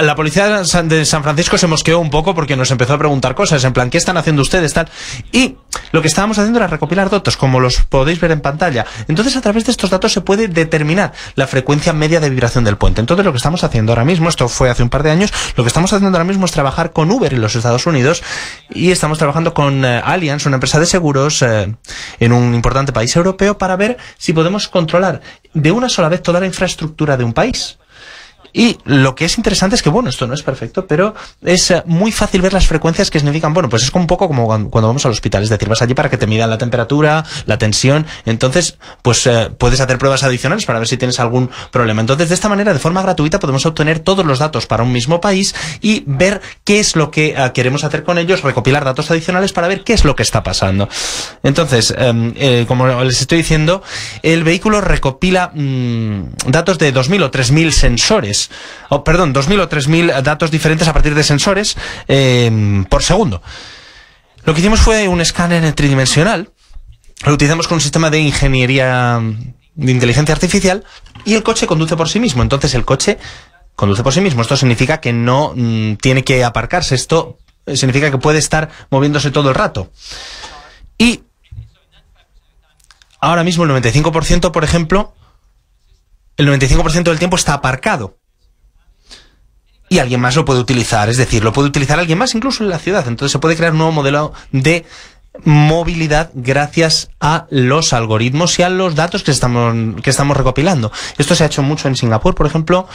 la policía de San Francisco se mosqueó un poco porque nos empezó a preguntar cosas, en plan, ¿qué están haciendo ustedes? Tal. Y lo que estábamos haciendo era recopilar datos, como los podéis ver en pantalla. Entonces, a través de estos datos se puede determinar la frecuencia media de vibración del puente. Entonces, lo que estamos haciendo ahora mismo, esto fue hace un par de años, lo que estamos haciendo ahora mismo es trabajar con Uber en los Estados Unidos y estamos trabajando con eh, Allianz, una empresa de seguros, eh, en un importante país europeo, para ver si podemos controlar de una sola vez toda la infraestructura de un país. Y lo que es interesante es que, bueno, esto no es perfecto, pero es eh, muy fácil ver las frecuencias que significan, bueno, pues es un poco como cuando vamos al hospital, es decir, vas allí para que te midan la temperatura, la tensión, entonces, pues eh, puedes hacer pruebas adicionales para ver si tienes algún problema. Entonces, de esta manera, de forma gratuita, podemos obtener todos los datos para un mismo país y ver qué es lo que eh, queremos hacer con ellos, recopilar datos adicionales para ver qué es lo que está pasando. Entonces, em, como les estoy diciendo, el vehículo recopila mm, datos de 2.000 o 3.000 sensores o perdón, 2.000 o 3.000 datos diferentes a partir de sensores em, por segundo. Lo que hicimos fue un escáner tridimensional, lo utilizamos con un sistema de ingeniería em, de inteligencia artificial y el coche conduce por sí mismo. Entonces el coche conduce por sí mismo. Esto significa que no mm, tiene que aparcarse. Esto eh, significa que puede estar moviéndose todo el rato. Y ahora mismo el 95%, por ejemplo, el 95% del tiempo está aparcado y alguien más lo puede utilizar, es decir, lo puede utilizar alguien más incluso en la ciudad. Entonces se puede crear un nuevo modelo de movilidad gracias a los algoritmos y a los datos que estamos, que estamos recopilando. Esto se ha hecho mucho en Singapur, por ejemplo,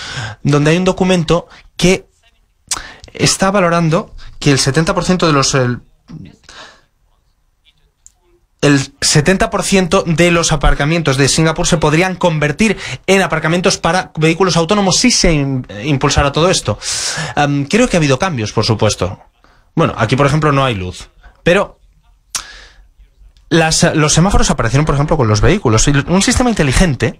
donde hay un documento que está valorando que el 70% de los el 70% de los aparcamientos de Singapur se podrían convertir en aparcamientos para vehículos autónomos si se eh, impulsara todo esto. creo que ha habido cambios, por supuesto. Bueno, aquí, por ejemplo, no hay luz. Pero los semáforos aparecieron, por ejemplo, con los vehículos. Un sistema inteligente,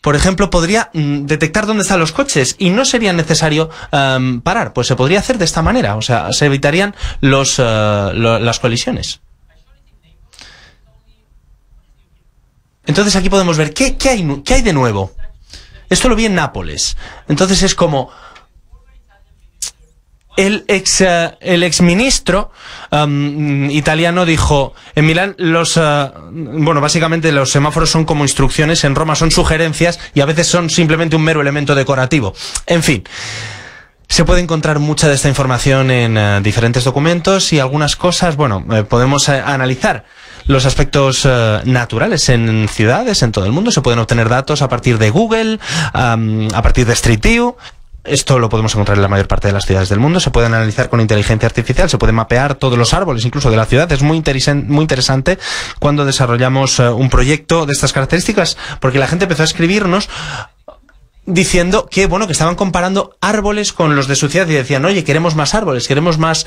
por ejemplo, podría mm, detectar dónde están los coches y no sería necesario parar. Pues se podría hacer de esta manera. O sea, se evitarían los, eh, las colisiones. Entonces aquí podemos ver qué, hay, qué hay de nuevo. Esto lo vi en Nápoles. Entonces es como el ex, eh, el ex ministro italiano dijo, en Milán los, eh, bueno, básicamente los semáforos son como instrucciones, en Roma son sugerencias y a veces son simplemente un mero elemento decorativo. En fin. Se puede encontrar mucha de esta información en eh, diferentes documentos y algunas cosas, bueno, podemos analizar los aspectos eh, naturales en ciudades, en todo el mundo. Se pueden obtener datos a partir de Google, a partir de Street View. Esto lo podemos encontrar en la mayor parte de las ciudades del mundo. Se pueden analizar con inteligencia artificial, se pueden mapear todos los árboles, incluso de la ciudad. Es muy, muy interesante cuando desarrollamos eh, un proyecto de estas características, porque la gente empezó a escribirnos diciendo que, bueno, que estaban comparando árboles con los de su ciudad y decían, oye, queremos más árboles, queremos más,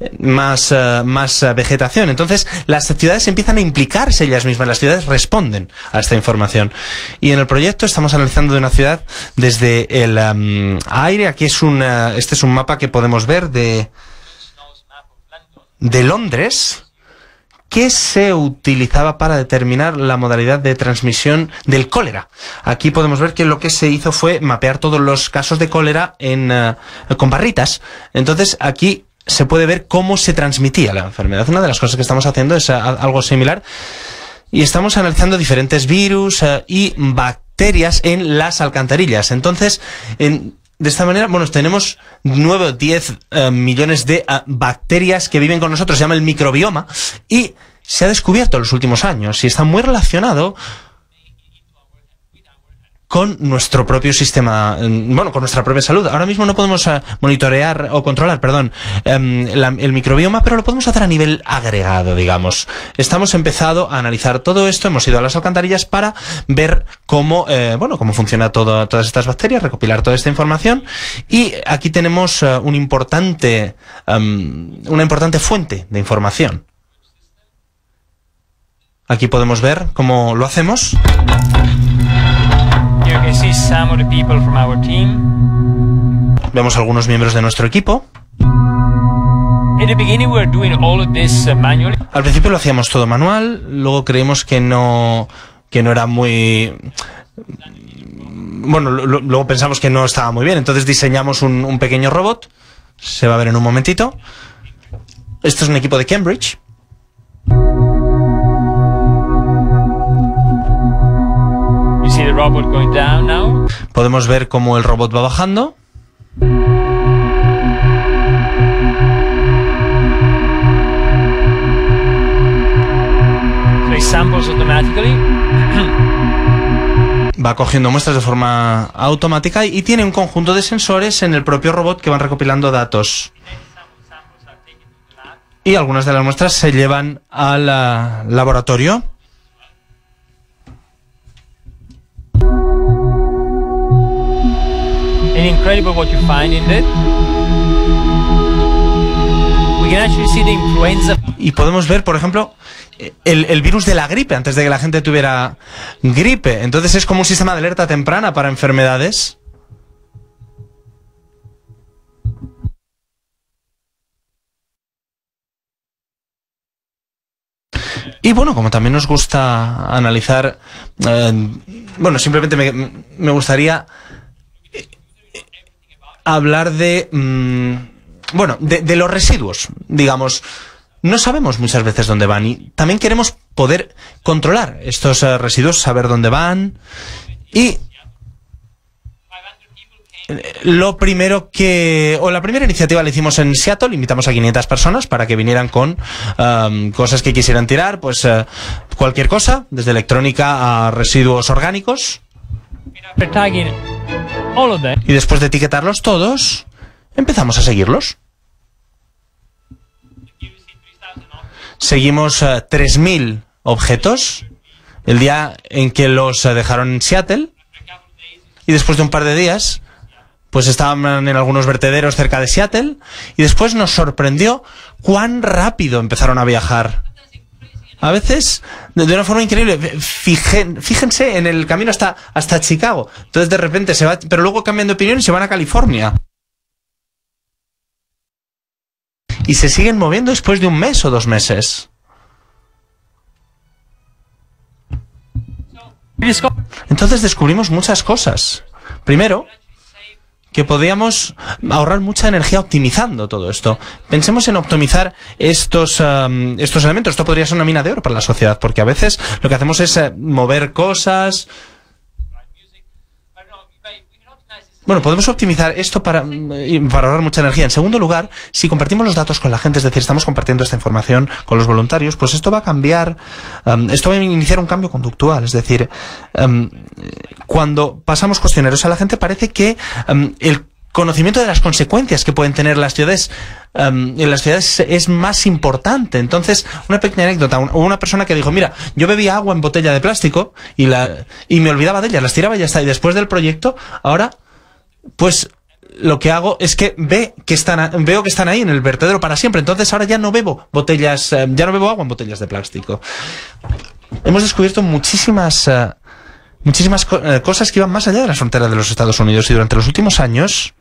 eh, más, eh, más eh, vegetación. Entonces, las ciudades empiezan a implicarse ellas mismas, las ciudades responden a esta información. Y en el proyecto estamos analizando de una ciudad desde el aire, aquí es un, este es un mapa que podemos ver de, de Londres, ¿Qué se utilizaba para determinar la modalidad de transmisión del cólera. Aquí podemos ver que lo que se hizo fue mapear todos los casos de cólera en, eh, con barritas. Entonces aquí se puede ver cómo se transmitía la enfermedad. Una de las cosas que estamos haciendo es eh, algo similar y estamos analizando diferentes virus eh, y bacterias en las alcantarillas. Entonces, en, de esta manera, bueno, tenemos nueve o 10 eh, millones de eh, bacterias que viven con nosotros, se llama el microbioma, y se ha descubierto en los últimos años y está muy relacionado con nuestro propio sistema, mm, bueno, con nuestra propia salud. Ahora mismo no podemos eh, monitorear o controlar, perdón, em, el microbioma, pero lo podemos hacer a nivel agregado, digamos. Estamos empezado a analizar todo esto, hemos ido a las alcantarillas para ver cómo, eh, bueno, cómo funciona todas estas bacterias, recopilar toda esta información. Y aquí tenemos eh, un importante, em, una importante fuente de información. Aquí podemos ver cómo lo hacemos. Vemos algunos miembros de nuestro equipo. Uh, Al principio lo hacíamos todo manual, luego creímos que no que no era muy bueno, luego pensamos que no estaba muy bien, entonces diseñamos un, un pequeño robot. Se va a ver en un momentito. esto es un equipo de Cambridge. Podemos ver cómo el robot va bajando. <clears throat> Va cogiendo muestras de forma automática y tiene un conjunto de sensores en el propio robot que van recopilando datos. Y algunas de las muestras se llevan al eh, laboratorio. Y podemos ver, por ejemplo, el, virus de la gripe antes de que la gente tuviera gripe. Entonces es como un sistema de alerta temprana para enfermedades. Y bueno, como también nos gusta analizar, eh, bueno, simplemente me, me gustaría hablar de, mm, bueno, de, los residuos, digamos no sabemos muchas veces dónde van y también queremos poder controlar estos eh, residuos, saber dónde van y lo primero que, o la primera iniciativa la hicimos en Seattle, invitamos a 500 personas para que vinieran con um, cosas que quisieran tirar, pues eh, cualquier cosa, desde electrónica a residuos orgánicos. Y después de etiquetarlos todos, empezamos a seguirlos. Seguimos 3.000 eh, objetos el día en que los eh, dejaron en Seattle. Y después de un par de días, pues estaban en algunos vertederos cerca de Seattle. Y después nos sorprendió cuán rápido empezaron a viajar a veces, de una forma increíble, fíjense en el camino hasta, hasta Chicago. Entonces de repente se va, pero luego cambian de opinión y se van a California. Y se siguen moviendo después de un mes o dos meses. Entonces descubrimos muchas cosas. Primero, que podíamos ahorrar mucha energía optimizando todo esto. Pensemos en optimizar estos, estos elementos. Esto podría ser una mina de oro para la sociedad, porque a veces lo que hacemos es eh, mover cosas, Bueno, podemos optimizar esto eh, para, ahorrar mucha energía. En segundo lugar, si compartimos los datos con la gente, es decir, estamos compartiendo esta información con los voluntarios, pues esto va a cambiar, esto va a iniciar un cambio conductual. Es decir, cuando pasamos cuestionarios a la gente, parece que el conocimiento de las consecuencias que pueden tener las ciudades en las ciudades es más importante. Entonces, una pequeña anécdota, una persona que dijo, mira, yo bebía agua en botella de plástico y la y me olvidaba de ella, las tiraba y ya está. Y después del proyecto, ahora pues lo que hago es que ve que están, veo que están ahí en el vertedero para siempre. Entonces ahora ya no bebo botellas, eh, ya no bebo agua en botellas de plástico. Hemos descubierto muchísimas, eh, muchísimas eh, cosas que iban más allá de la frontera de los Estados Unidos y durante los últimos años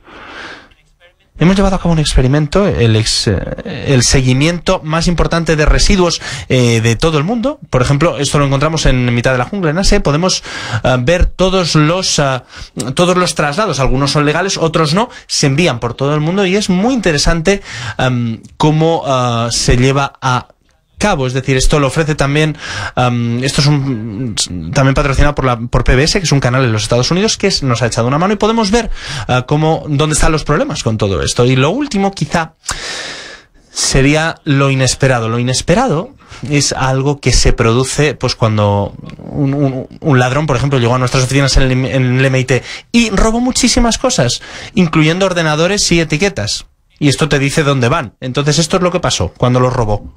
Hemos llevado a cabo un experimento, el, eh, el seguimiento más importante de residuos eh, de todo el mundo. Por ejemplo, esto lo encontramos en mitad de la jungla, en Asia. Podemos eh, ver todos los, todos los traslados. Algunos son legales, otros no. Se envían por todo el mundo y es muy interesante em, cómo se lleva a es decir, esto lo ofrece también, esto es un, también patrocinado por, la, por PBS, que es un canal en los Estados Unidos que nos ha echado una mano y podemos ver ah, cómo, dónde están los problemas con todo esto. Y lo último, quizá, sería lo inesperado. Lo inesperado es algo que se produce pues cuando un, ladrón, por ejemplo, llegó a nuestras oficinas en el, en el MIT y robó muchísimas cosas, incluyendo ordenadores y etiquetas. Y esto te dice dónde van. Entonces esto es lo que pasó cuando los robó.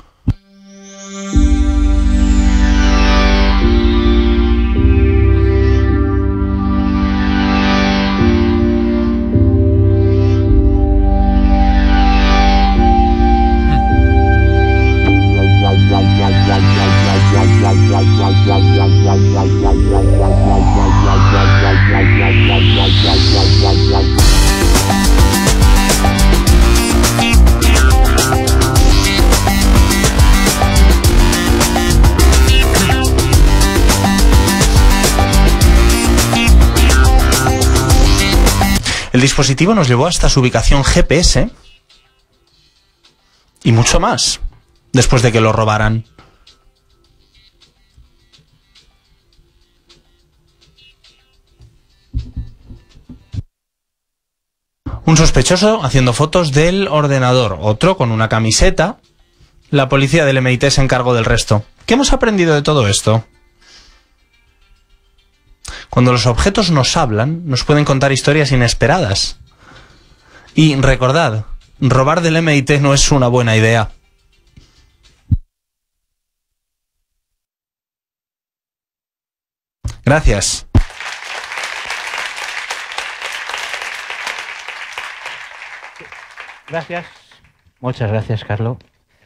El dispositivo nos llevó hasta su ubicación GPS y mucho más después de que lo robaran. Un sospechoso haciendo fotos del ordenador, otro con una camiseta. La policía del MIT se encargó del resto. ¿Qué hemos aprendido de todo esto? Cuando los objetos nos hablan, nos pueden contar historias inesperadas. Y recordad, robar del MIT no es una buena idea. Gracias. Gracias. Muchas gracias, Carlos.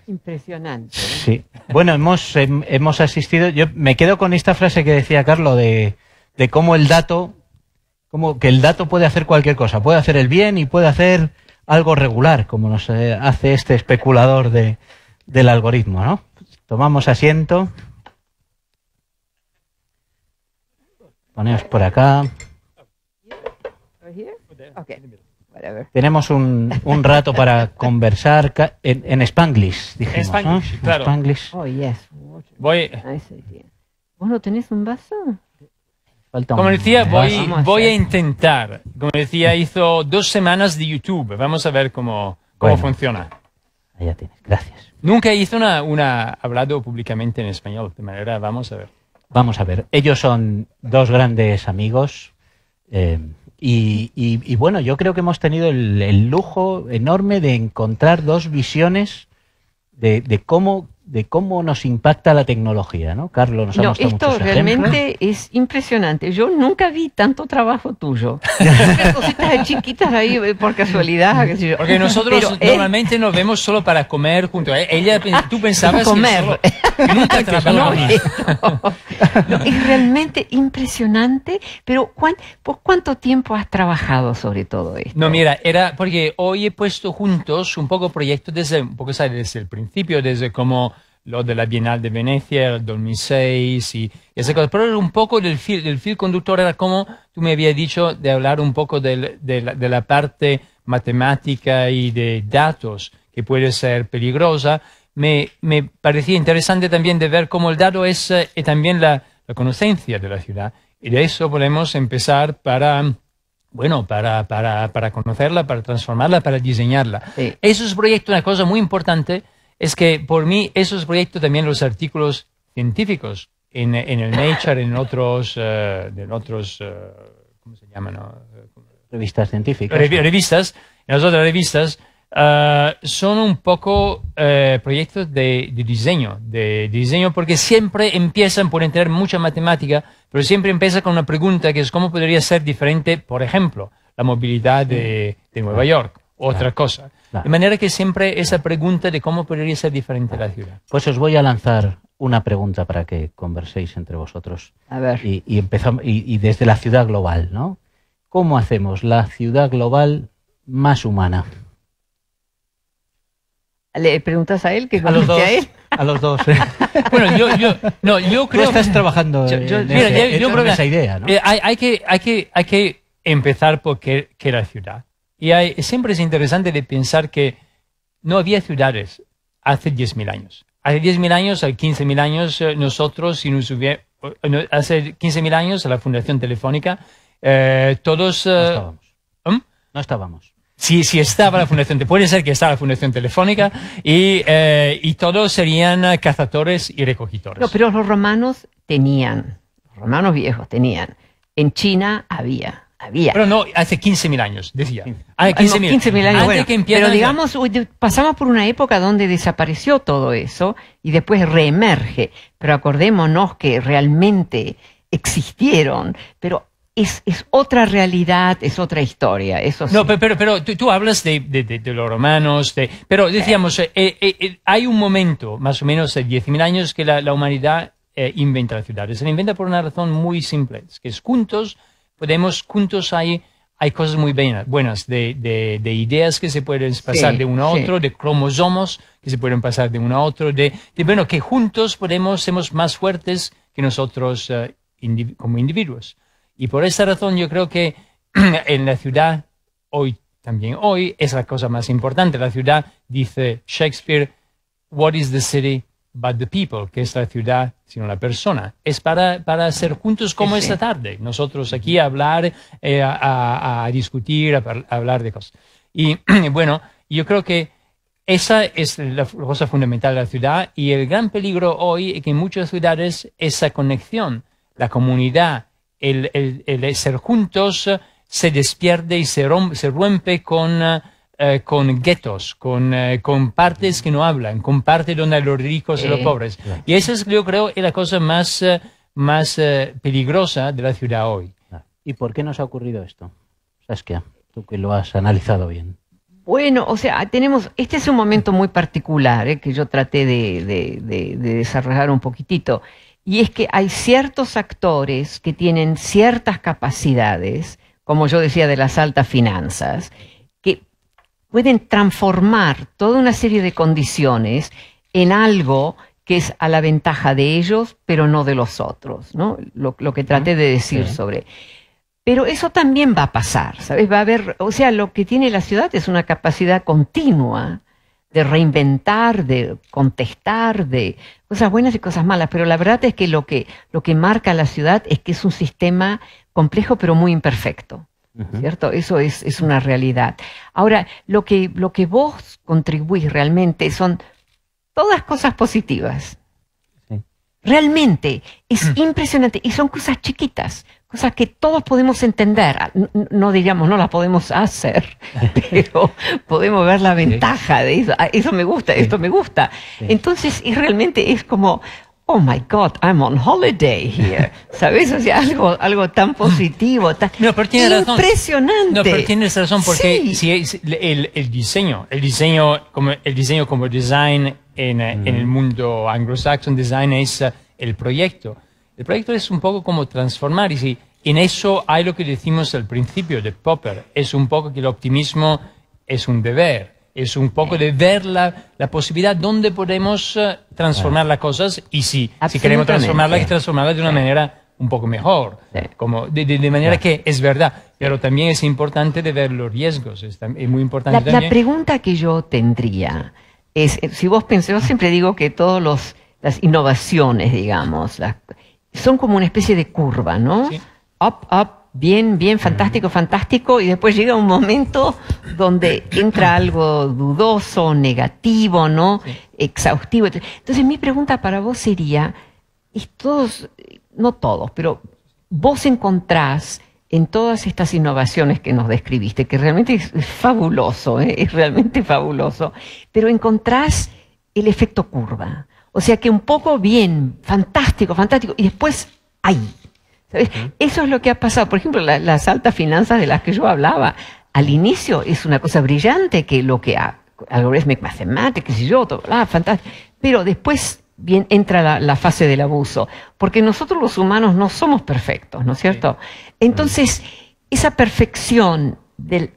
Impresionante. ¿eh? Sí. Bueno, hemos, hemos asistido. Yo me quedo con esta frase que decía Carlos de de cómo el dato, cómo que el dato puede hacer cualquier cosa, puede hacer el bien y puede hacer algo regular, como nos eh, hace este especulador de, del algoritmo, ¿no? Tomamos asiento. ponemos por acá. Tenemos un, un, rato para conversar en, en Spanglish, dijimos. Spanglish, claro. Oh, Voy. ¿Vos no tenés un vaso? Como decía, ¿eh? voy, a intentar. Como decía, hizo dos semanas de YouTube. Vamos a ver cómo, cómo funciona. Ya tienes, gracias. Nunca hizo una, una hablado públicamente en español, de manera, vamos a ver. Vamos a ver, ellos son dos grandes amigos eh, y, bueno, yo creo que hemos tenido el, lujo enorme de encontrar dos visiones de, de cómo, de cómo nos impacta la tecnología, ¿no? Carlos, nos ha no, esto realmente es impresionante. Yo nunca vi tanto trabajo tuyo. <laughs> cositas chiquitas ahí eh, por casualidad. Qué sé yo. Porque nosotros normalmente nos vemos solo para comer juntos. Ella, ah, tú pensabas comer. Que <laughs> nunca no, es realmente impresionante. Pero ¿por cuánto tiempo has trabajado sobre todo esto? No, mira, era porque hoy he puesto juntos un poco proyectos desde, desde el principio, desde cómo lo de la Bienal de Venecia, el 2006 y, esa cosa. Pero un poco del fil, el fil conductor era como tú me habías dicho de hablar un poco del, de, la, parte matemática y de datos que puede ser peligrosa. Me, me parecía interesante también de ver cómo el dato es y eh, también la, la conocencia de la ciudad. Y de eso podemos empezar para bueno, para, para, para, conocerla, para transformarla, para diseñarla. Eso es proyecto, una cosa muy importante es que por mí esos proyectos también los artículos científicos en, el Nature, en otros, eh, en otros eh, ¿cómo se llaman? Revistas científicas. revistas, en las otras revistas, eh, son un poco proyectos de, diseño, de, diseño, porque siempre empiezan por entrar mucha matemática, pero siempre empieza con una pregunta que es cómo podría ser diferente, por ejemplo, la movilidad de, de Nueva ah, York, otra cosa. De manera que siempre esa pregunta de cómo podría ser diferente la ciudad. Pues os voy a lanzar una pregunta para que converséis entre vosotros. A ver. Y, desde la ciudad global, ¿no? ¿Cómo hacemos la ciudad global más humana? ¿Le preguntas a él que a los dos, a él? A los dos. <laughs> ¿eh? bueno, yo, creo. que estás trabajando yo, mira, yo creo que esa idea, ¿no? Eh, hay, que, empezar por qué, qué la ciudad. Y siempre es interesante de pensar que no había ciudades hace 10.000 años. Hace 10.000 años, hace 15.000 años, eh, nosotros, si nos hubiera, eh, hace 15.000 años, la Fundación Telefónica, eh, todos... No estábamos. ¿Mm? No estábamos. Sí, sí estaba la Fundación, puede ser que estaba la Fundación Telefónica y, todos serían cazadores y recogitores No, pero los romanos tenían, los romanos viejos tenían. En China había, pero no, hace 15.000 años, decía. Hace 15.000 ah, años. Antes que pero digamos, pasamos por una época donde desapareció todo eso y después reemerge. Pero acordémonos que realmente existieron, pero es, es otra realidad, es otra historia. Eso No, pero, pero, tú, hablas de, de, los romanos, pero decíamos, eh, eh, eh, hay un momento, más o menos de 10.000 años, que la, humanidad inventa las ciudades. Se la inventa por una razón muy simple, es que juntos podemos juntos hay hay cosas muy buenas de, de, de, ideas que se pueden pasar de uno a otro, de cromosomos que se pueden pasar de uno a otro, de, bueno, que juntos podemos, somos más fuertes que nosotros eh, como individuos. Y por esa razón yo creo que <clears throat> en la ciudad, hoy también hoy, es la cosa más importante. La ciudad, dice Shakespeare, what is the city but the people, que es la ciudad, sino la persona. Es para, para ser juntos como esta tarde, nosotros aquí a hablar, eh, a, discutir, a, hablar de cosas. Y <clears throat> bueno, yo creo que esa es la cosa fundamental de la ciudad y el gran peligro hoy es que en muchas ciudades esa conexión, la comunidad, el, el, ser juntos, se despierde y se, se rompe con... Eh, con guetos, eh, con, partes que no hablan, con partes donde los ricos y los pobres. Y eso es, yo creo, es la cosa más, eh, más peligrosa de la ciudad hoy. ¿Y por qué nos ha ocurrido esto, Saskia? Tú que lo has analizado bien. Bueno, o sea, tenemos, este es un momento muy particular que yo traté de, desarrollar un poquitito, y es que hay ciertos actores que tienen ciertas capacidades, como yo decía, de las altas finanzas, pueden transformar toda una serie de condiciones en algo que es a la ventaja de ellos, pero no de los otros, ¿no? Lo, que traté de decir sobre. Pero eso también va a pasar, ¿sabes? Va a haber, o sea, lo que tiene la ciudad es una capacidad continua de reinventar, de contestar, de cosas buenas y cosas malas, pero la verdad es que lo que, lo que marca la ciudad es que es un sistema complejo pero muy imperfecto. ¿cierto? Eso es, es, una realidad. Ahora, lo que, lo que vos contribuís realmente son todas cosas positivas. Realmente es mm. impresionante y son cosas chiquitas, cosas que todos podemos entender. Ah, no, diríamos, no las podemos hacer, <laughs> pero podemos ver la ventaja de eso. Ah, eso me gusta, esto me gusta. Entonces, y realmente es como, oh my God, I'm on holiday here. <laughs> ¿Sabes? O sea, algo, algo tan positivo, tan impresionante. No, pero tienes razón, porque el, diseño, el diseño como, el diseño como design en, eh, el mm. mundo anglo-saxon, design es eh, el proyecto. El proyecto es un poco como transformar, y si en eso hay lo que decimos al principio de Popper, es un poco que el optimismo es un deber es un poco de ver la, la posibilidad dónde podemos eh, transformar las cosas y si, si queremos transformarlas, y transformarlas de una manera un poco mejor, como de, de, manera que es verdad, pero también es importante de ver los riesgos, es, muy importante. La, pregunta que yo tendría es, eh, si vos pensás, siempre digo que todas las innovaciones, digamos, las, son como una especie de curva, ¿no? Up, up, bien, bien fantástico, fantástico, y después llega un momento donde entra algo dudoso, negativo, ¿no? Exhaustivo. Entonces mi pregunta para vos sería, todos, no todos, pero vos encontrás en todas estas innovaciones que nos describiste, que realmente es, fabuloso, ¿eh? es realmente fabuloso, pero encontrás el efecto curva. O sea que un poco bien, fantástico, fantástico, y después ahí eso es lo que ha pasado. Por ejemplo, las altas finanzas de las que yo hablaba, al inicio es una cosa brillante que lo que ha, mathematics, yo, ah, fantástico. Pero después bien, entra la, fase del abuso, porque nosotros los humanos no somos perfectos, ¿no es cierto? Entonces, esa perfección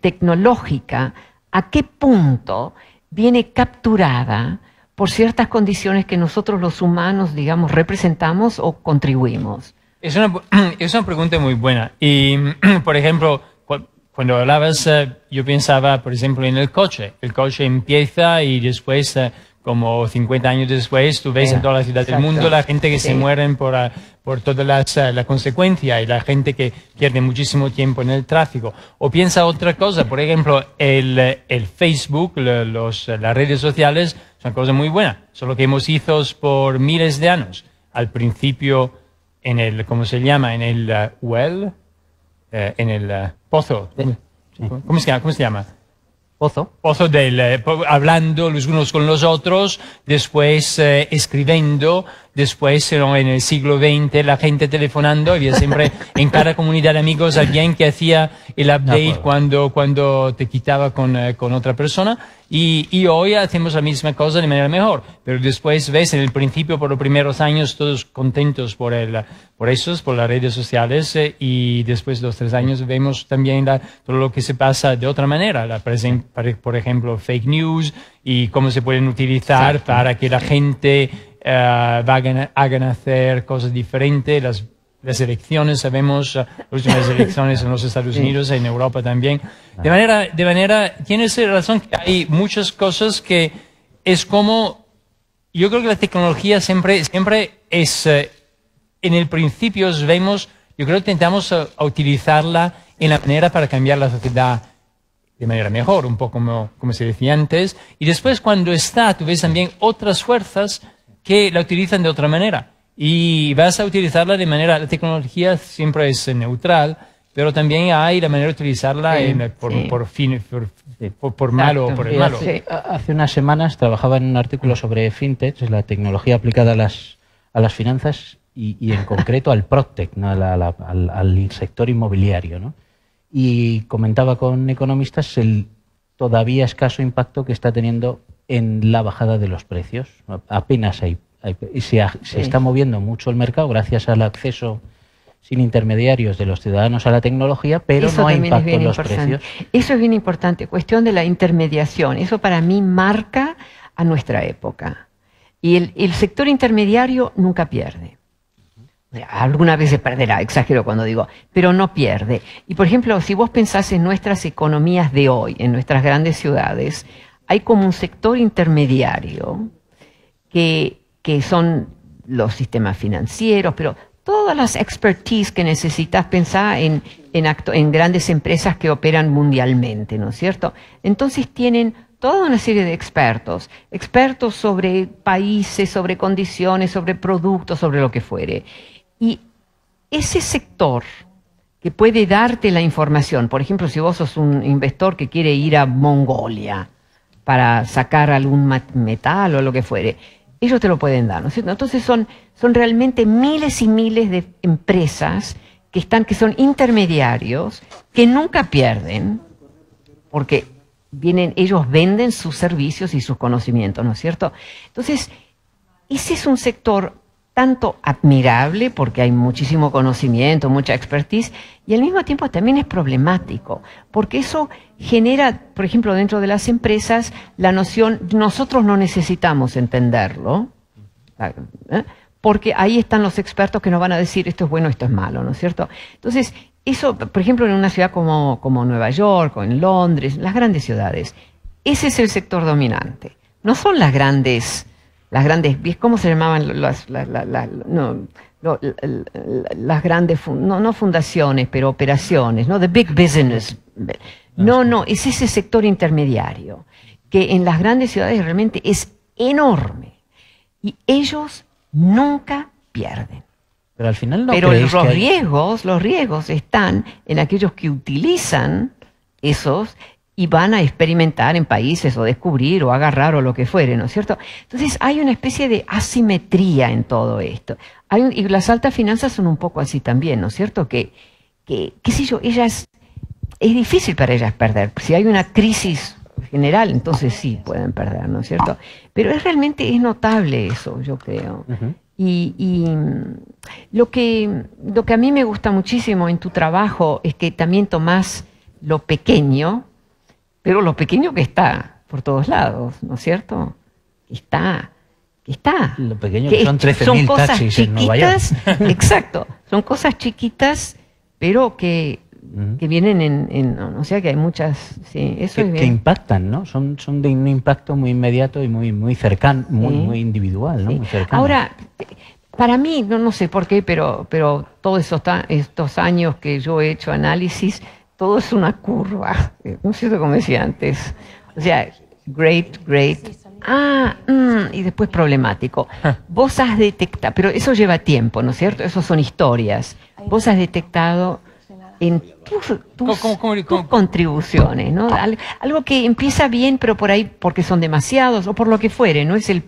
tecnológica, ¿a qué punto viene capturada por ciertas condiciones que nosotros los humanos, digamos, representamos o contribuimos? Es una, <clears throat> es una pregunta muy buena. Y, <clears throat> por ejemplo, cuando hablabas, eh, yo pensaba, por ejemplo, en el coche. El coche empieza y después, eh, como 50 años después, tú ves en eh, toda las ciudades del mundo la gente que se mueren por, ah, por todas las consecuencias y la gente que pierde muchísimo tiempo en el tráfico. O piensa otra cosa, por ejemplo, el, el Facebook, los, las redes sociales, son cosas muy buenas, son lo que hemos hecho por miles de años. Al principio en el, ¿cómo se llama? En el eh, well, eh, en el eh, pozo. ¿Cómo, se llama? Pozo. Pozo del, hablando los unos con los otros, después escribiendo, Después, en el siglo XX, la gente telefonando, había siempre <laughs> en cada comunidad de amigos alguien que hacía el update cuando, cuando te quitaba con, eh, con otra persona. Y, y, hoy hacemos la misma cosa de manera mejor. Pero después ves, en el principio, por los primeros años, todos contentos por, el, por eso, por las redes sociales. Eh, y después de los tres años vemos también todo lo que se pasa de otra manera. La por ejemplo, fake news y cómo se pueden utilizar para que la gente hagan eh, hacer cosas diferentes. Las, las elecciones, sabemos, eh, las últimas elecciones en los Estados Unidos, y en Europa también. De manera, de manera, tienes razón que hay muchas cosas que es como, yo creo que la tecnología siempre, siempre es, eh, en el principio vemos, yo creo que intentamos a utilizarla en la manera para cambiar la sociedad de manera mejor, un poco como, como se decía antes. Y después cuando está, tú ves también otras fuerzas que la utilizan de otra manera. Y vas a utilizarla de manera, la tecnología siempre es eh, neutral, pero también hay la manera de utilizarla por, por, por, malo o por el malo. Hace, unas semanas trabajaba en un artículo sobre fintech, la tecnología aplicada a las, a las finanzas y, en concreto al Proctec, al, al, al, sector inmobiliario. ¿no? Y comentaba con economistas el todavía escaso impacto que está teniendo en la bajada de los precios. Apenas hay y se, está moviendo mucho el mercado gracias al acceso sin intermediarios de los ciudadanos a la tecnología, pero no hay impacto en los precios. Eso es bien importante, cuestión de la intermediación. Eso para mí marca a nuestra época. Y el, sector intermediario nunca pierde. alguna vez se perderá, exagero cuando digo, pero no pierde. Y por ejemplo, si vos pensás en nuestras economías de hoy, en nuestras grandes ciudades, hay como un sector intermediario que que son los sistemas financieros, pero todas las expertise que necesitas pensar en, en grandes empresas que operan mundialmente, ¿no es cierto? Entonces tienen toda una serie de expertos, expertos sobre países, sobre condiciones, sobre productos, sobre lo que fuere. Y ese sector que puede darte la información, por ejemplo, si vos sos un investor que quiere ir a Mongolia para sacar algún metal o lo que fuere, ellos te lo pueden dar, ¿no es cierto? Entonces son, son realmente miles y miles de empresas que están, que son intermediarios, que nunca pierden, porque vienen, ellos venden sus servicios y sus conocimientos, ¿no es cierto? Entonces, ese es un sector tanto admirable porque hay muchísimo conocimiento, mucha expertise, y al mismo tiempo también es problemático, porque eso genera, por ejemplo, dentro de las empresas, la noción, nosotros no necesitamos entenderlo, ¿eh? porque ahí están los expertos que nos van a decir esto es bueno, esto es malo, ¿no es cierto? Entonces, eso, por ejemplo, en una ciudad como, como Nueva York o en Londres, las grandes ciudades, ese es el sector dominante. No son las grandes las grandes, ¿cómo se llamaban las, las, grandes, no, fundaciones, pero operaciones, ¿no? The big business. Ah, no, no, es ese sector intermediario que en las grandes ciudades realmente es enorme. Y ellos nunca pierden. Pero al final no Pero los riesgos, los riesgos están en aquellos que utilizan esos y van a experimentar en países o descubrir o agarrar o lo que fuere, ¿no es cierto? Entonces hay una especie de asimetría en todo esto. Hay y las altas finanzas son un poco así también, ¿no es cierto? Que, que qué sé yo, ellas, es difícil para ellas perder. Si hay una crisis general, entonces sí pueden perder, ¿no es cierto? Pero es realmente es notable eso, yo creo. Y, y lo, que, lo que a mí me gusta muchísimo en tu trabajo es que también tomás lo pequeño, pero lo pequeño que está por todos lados, ¿no es cierto? Está, está. Lo pequeño son 13.000 taxis en Nueva York. <laughs> Exacto, son cosas chiquitas, pero que que vienen en, o sea que hay muchas sí, eso que, es bien. que impactan no son son de un impacto muy inmediato y muy muy cercano muy muy individual ¿no? ahora para mí no no sé por qué pero pero todos estos años que yo he hecho análisis todo es una curva, ¿no es cierto? Como decía antes. O sea, great, great. Ah, mm, y después problemático. Ah. Vos has detectado, pero eso lleva tiempo, ¿no es cierto? Eso son historias. Vos has detectado en tus, tus, contribuciones, ¿no? Ah. algo que empieza bien, pero por ahí porque son demasiados o por lo que fuere, no es el,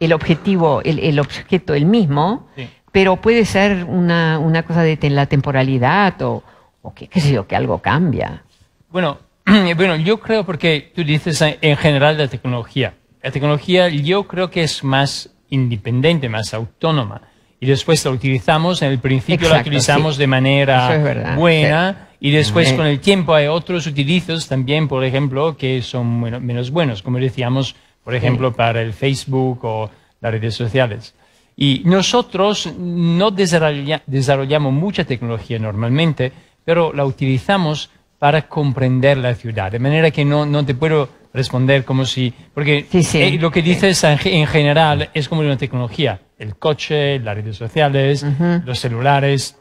el objetivo, el, objeto el mismo, pero puede ser una, una cosa de la temporalidad o o qué, sé que algo cambia. Bueno, <clears throat> bueno, yo creo porque tú dices en general la tecnología. La tecnología yo creo que es más independiente, más autónoma. Y después la utilizamos, en el principio la utilizamos de manera buena. Y después mm. con el tiempo hay otros utilizos también, por ejemplo, que son menos buenos, como decíamos, por ejemplo, para el Facebook o las redes sociales. Y nosotros no desarrollamos mucha tecnología normalmente, pero la utilizamos para comprender la ciudad. De manera que no, no te puedo responder como si... Porque eh, lo que dices en general es como una tecnología. El coche, las redes sociales, los celulares,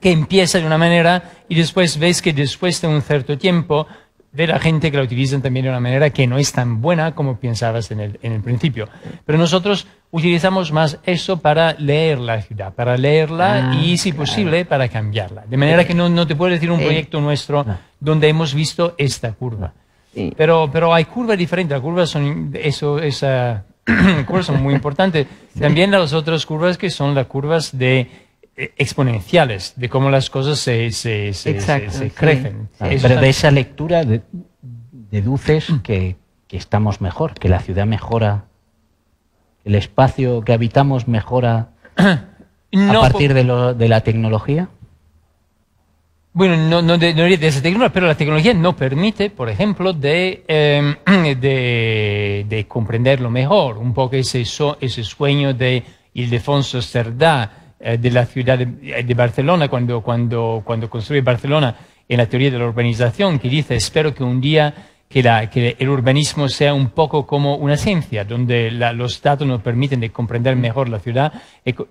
que empieza de una manera y después ves que después de un cierto tiempo de la gente que la utilizan también de una manera que no es tan buena como pensabas en el, en el principio. Pero nosotros utilizamos más eso para leer la ciudad, para leerla ah, y, si posible, para cambiarla. De manera que no, te puedo decir un proyecto nuestro donde hemos visto esta curva. Pero, pero hay curvas diferentes, las curvas son, eso, <clears throat> muy importantes. También las otras curvas que son las curvas de eh, exponenciales, de cómo las cosas se, crecen. Ah, pero de esa lectura deduces que, que estamos mejor, que la ciudad mejora el espacio que habitamos mejora <clears throat> no, a partir de, la tecnología? Bueno, no, no, de, esa tecnología, pero la tecnología no permite, por ejemplo, de, em, <clears throat> de, comprenderlo mejor, un poco ese, ese sueño de Ildefonso Cerdá eh, de la ciudad eh, de, Barcelona, cuando, cuando, cuando construye Barcelona en la teoría de la urbanización, que dice, espero que un día que, la, que, el urbanismo sea un poco como una ciencia, donde la, los datos nos permiten de comprender mejor la ciudad.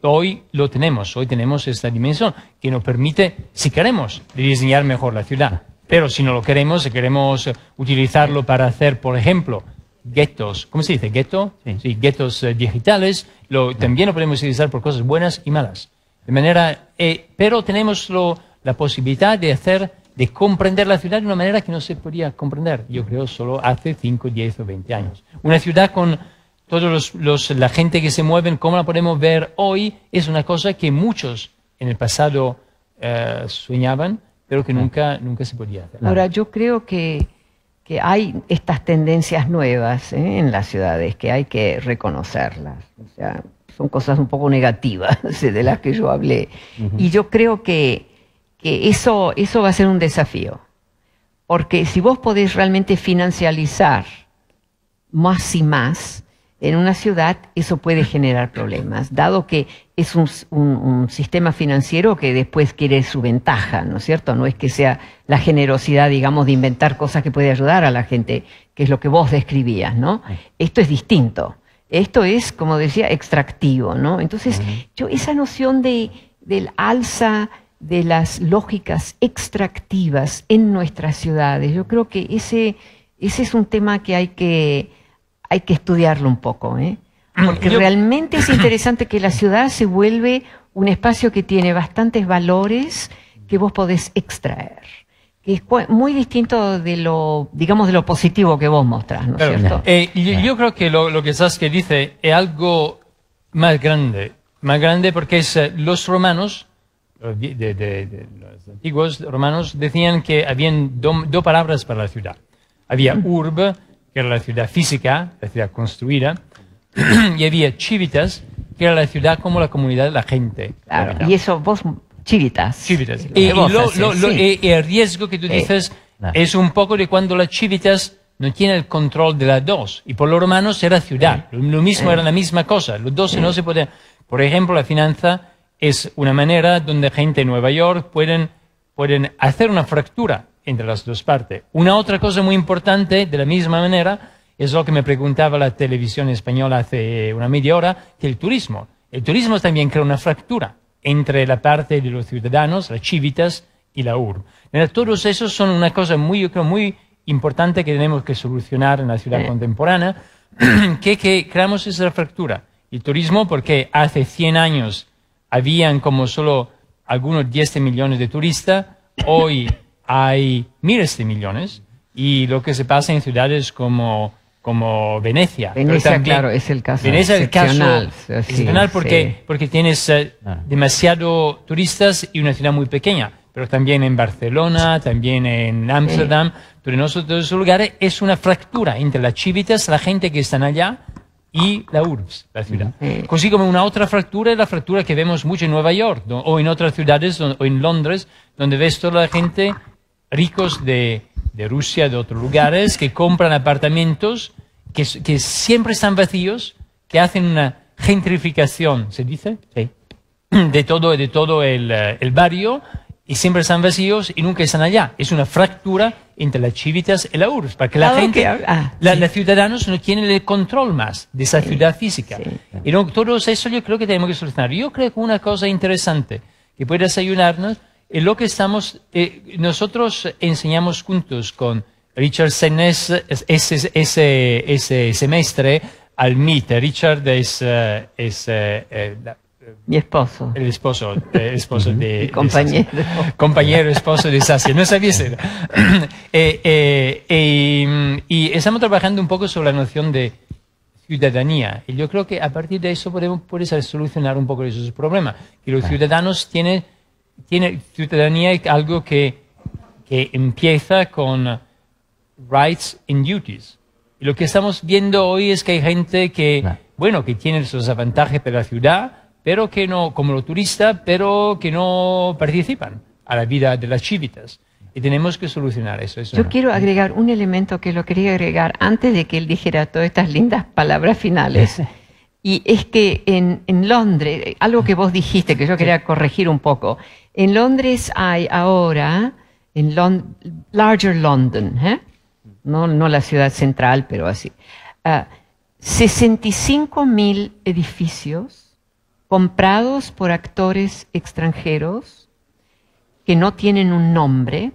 Hoy lo tenemos, hoy tenemos esta dimensión que nos permite, si queremos, diseñar mejor la ciudad. Pero si no lo queremos, si queremos utilizarlo para hacer, por ejemplo, guetos, ¿cómo se dice? ¿Gueto? Sí. guetos eh, digitales, lo, también lo podemos utilizar por cosas buenas y malas. De manera, eh, pero tenemos la posibilidad de hacer de comprender la ciudad de una manera que no se podía comprender, yo creo, solo hace 5, 10 o 20 años. Una ciudad con todos los, los, la gente que se mueve, como la podemos ver hoy, es una cosa que muchos en el pasado eh, soñaban, pero que nunca, nunca se podía hacer. Ahora, yo creo que, que hay estas tendencias nuevas ¿eh? en las ciudades, que hay que reconocerlas. O sea, son cosas un poco negativas <laughs> de las que yo hablé. Y yo creo que que eso, eso va a ser un desafío. Porque si vos podés realmente financializar más y más en una ciudad, eso puede generar problemas, dado que es un, un sistema financiero que después quiere su ventaja, ¿no es cierto? No es que sea la generosidad, digamos, de inventar cosas que puede ayudar a la gente, que es lo que vos describías, ¿no? Esto es distinto. Esto es, como decía, extractivo, ¿no? Entonces, yo esa noción de, del alza de las lógicas extractivas en nuestras ciudades. Yo creo que ese, ese es un tema que hay que, hay que estudiarlo un poco, ¿eh? mm, porque realmente es <coughs> interesante que la ciudad se vuelve un espacio que tiene bastantes valores que vos podés extraer Que es muy distinto de lo, digamos, de lo positivo que vos mostrás, ¿no cierto? Eh, yo, creo que lo, lo que dice es algo más grande, más grande porque es, eh, los romanos de, los antiguos romanos decían que habían dos palabras para la ciudad. Había urb, que era la ciudad física, la ciudad construida, <clears throat> y había civitas, que era la ciudad como la comunidad la gente. y eso vos, civitas. Y, eh, el riesgo que tú dices es un poco de cuando las civitas no tiene el control de las dos. Y por los romanos era ciudad. lo mismo era la misma cosa. Los dos no se podían. Por ejemplo, la finanza es una manera donde gente en Nueva York pueden, hacer una fractura entre las dos partes. Una otra cosa muy importante, de la misma manera, es lo que me preguntaba la televisión española hace una media hora, que el turismo. El turismo también crea una fractura entre la parte de los ciudadanos, las chivitas y la URB. Todos esos son una cosa muy, yo muy importante que tenemos que solucionar en la ciudad contemporánea, <clears throat> que, que creamos esa fractura. El turismo, porque hace 100 años habían como solo algunos 10 millones de turistas, hoy hay miles de millones y lo que se pasa en ciudades como, como Venecia. Venecia, claro, es el caso. Venecia es el caso sí, excepcional porque, porque tienes eh, ah. demasiado turistas y una ciudad muy pequeña. Pero también en Barcelona, también en Ámsterdam, pero en otros lugares es una fractura entre las chivitas, la gente que están allá y la URBS, la ciudad. como una otra fractura es la fractura que vemos mucho en Nueva York o en otras ciudades o en Londres, donde ves toda la gente ricos de, de Rusia, de otros lugares, que compran apartamentos que, que, siempre están vacíos, que hacen una gentrificación, ¿se dice? Sí. De todo, de todo el, eh, el barrio y siempre están vacíos y nunca están allá. Es una fractura entre las chivitas y la URSS, para que la gente, ah, los ciudadanos no tienen el control más de esa ciudad física. Y no, todo eso yo creo que tenemos que solucionar. Yo creo que una cosa interesante que puede desayunarnos es lo que estamos, eh, nosotros enseñamos juntos con Richard Senes ese, ese, ese semestre al MIT. Richard es eh, eh, mi esposo. El esposo, el eh, esposo de... Mi compañero. compañero, esposo de Sasia. No sabía ser <clears throat> eh, eh, y estamos trabajando un poco sobre la noción de ciudadanía. Y yo creo que a partir de eso podemos, solucionar un poco esos problemas. Que los ciudadanos tienen, tiene ciudadanía es algo que, que empieza con rights and duties. Y lo que estamos viendo hoy es que hay gente que, bueno, que tiene sus avantajes para la ciudad, pero que no, como los turistas, pero que no participan a la vida de las chivitas. Y tenemos que solucionar eso. Yo quiero agregar un elemento que lo quería agregar antes de que él dijera todas estas lindas palabras finales. Y es que en, Londres, algo que vos dijiste, que yo quería corregir un poco, en Londres hay ahora, en Larger London, ¿eh? no, no la ciudad central, pero así, 65.000 ah, 65 mil edificios comprados por actores extranjeros que no tienen un nombre,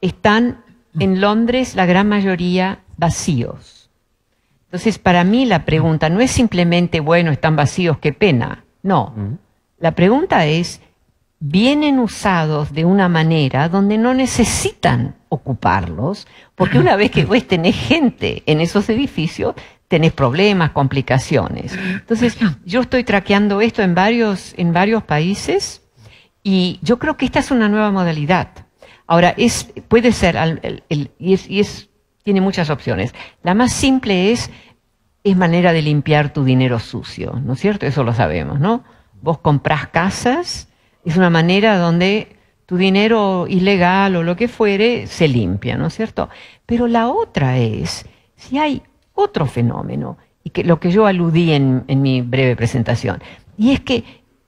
están mm. en Londres la gran mayoría vacíos. Entonces, para mí la pregunta no es simplemente, bueno, están vacíos, qué pena. No, mm. la pregunta es, vienen usados de una manera donde no necesitan ocuparlos, porque una vez que vos tenés gente en esos edificios, tenés problemas, complicaciones. Entonces, yo estoy traqueando esto en varios, en varios países y yo creo que esta es una nueva modalidad. Ahora, es, puede ser, el, y, es, y es, tiene muchas opciones. La más simple es, es manera de limpiar tu dinero sucio, ¿no es cierto? Eso lo sabemos, ¿no? Vos comprás casas, es una manera donde tu dinero ilegal o lo que fuere se limpia, ¿no es cierto? Pero la otra es, si hay otro fenómeno, y que lo que yo aludí en, en mi breve presentación, y es que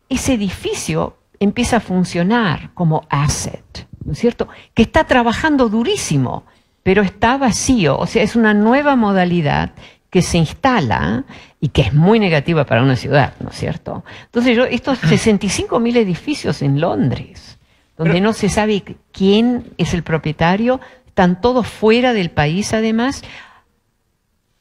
ese edificio empieza a funcionar como asset, ¿no es cierto? Que está trabajando durísimo, pero está vacío, o sea, es una nueva modalidad que se instala y que es muy negativa para una ciudad, ¿no es cierto? Entonces, yo, estos 65.000 edificios en Londres, donde no se sabe quién es el propietario, están todos fuera del país además.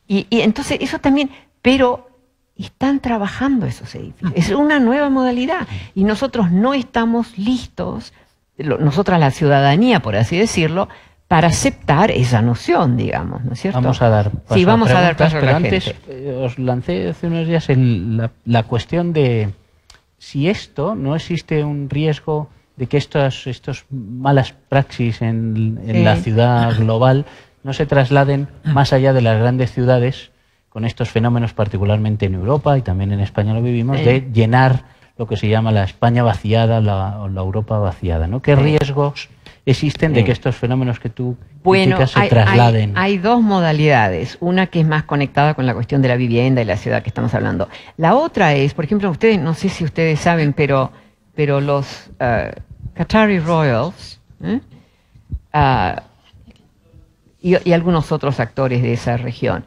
Y, entonces eso también, pero están trabajando esos edificios. Es una nueva modalidad y nosotros no estamos listos, nosotras la ciudadanía, por así decirlo, para aceptar esa noción, digamos, ¿no es cierto? Vamos a dar paso vamos a, dar antes eh, os lancé hace unos días en la, cuestión de si esto no existe un riesgo de que estas estos malas praxis en, la ciudad global <laughs> no se trasladen más allá de las grandes ciudades con estos fenómenos, particularmente en Europa y también en España lo vivimos, de llenar lo que se llama la España vaciada la, o la Europa vaciada. ¿no? ¿Qué riesgos existen de que estos fenómenos que tú bueno, se trasladen? Hay, dos modalidades. Una que es más conectada con la cuestión de la vivienda y la ciudad que estamos hablando. La otra es, por ejemplo, ustedes, no sé si ustedes saben, pero, pero los uh, Qatari Royals. ¿eh? Ah, y, algunos otros actores de esa región.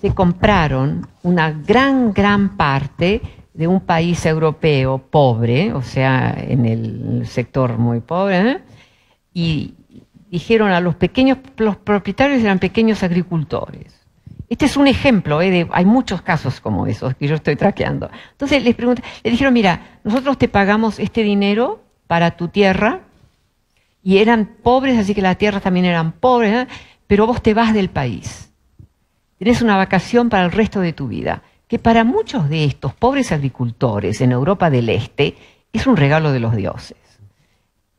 Se compraron una gran, gran parte de un país europeo pobre, o sea, en el sector muy pobre, ¿eh? y dijeron a los pequeños, los propietarios eran pequeños agricultores. Este es un ejemplo, ¿eh? hay muchos casos como esos que yo estoy traqueando. Entonces les pregunté, les dijeron, mira, nosotros te pagamos este dinero para tu tierra, y eran pobres, así que las tierras también eran pobres, ¿eh? pero vos te vas del país. Tienes una vacación para el resto de tu vida, que para muchos de estos pobres agricultores en Europa del Este es un regalo de los dioses.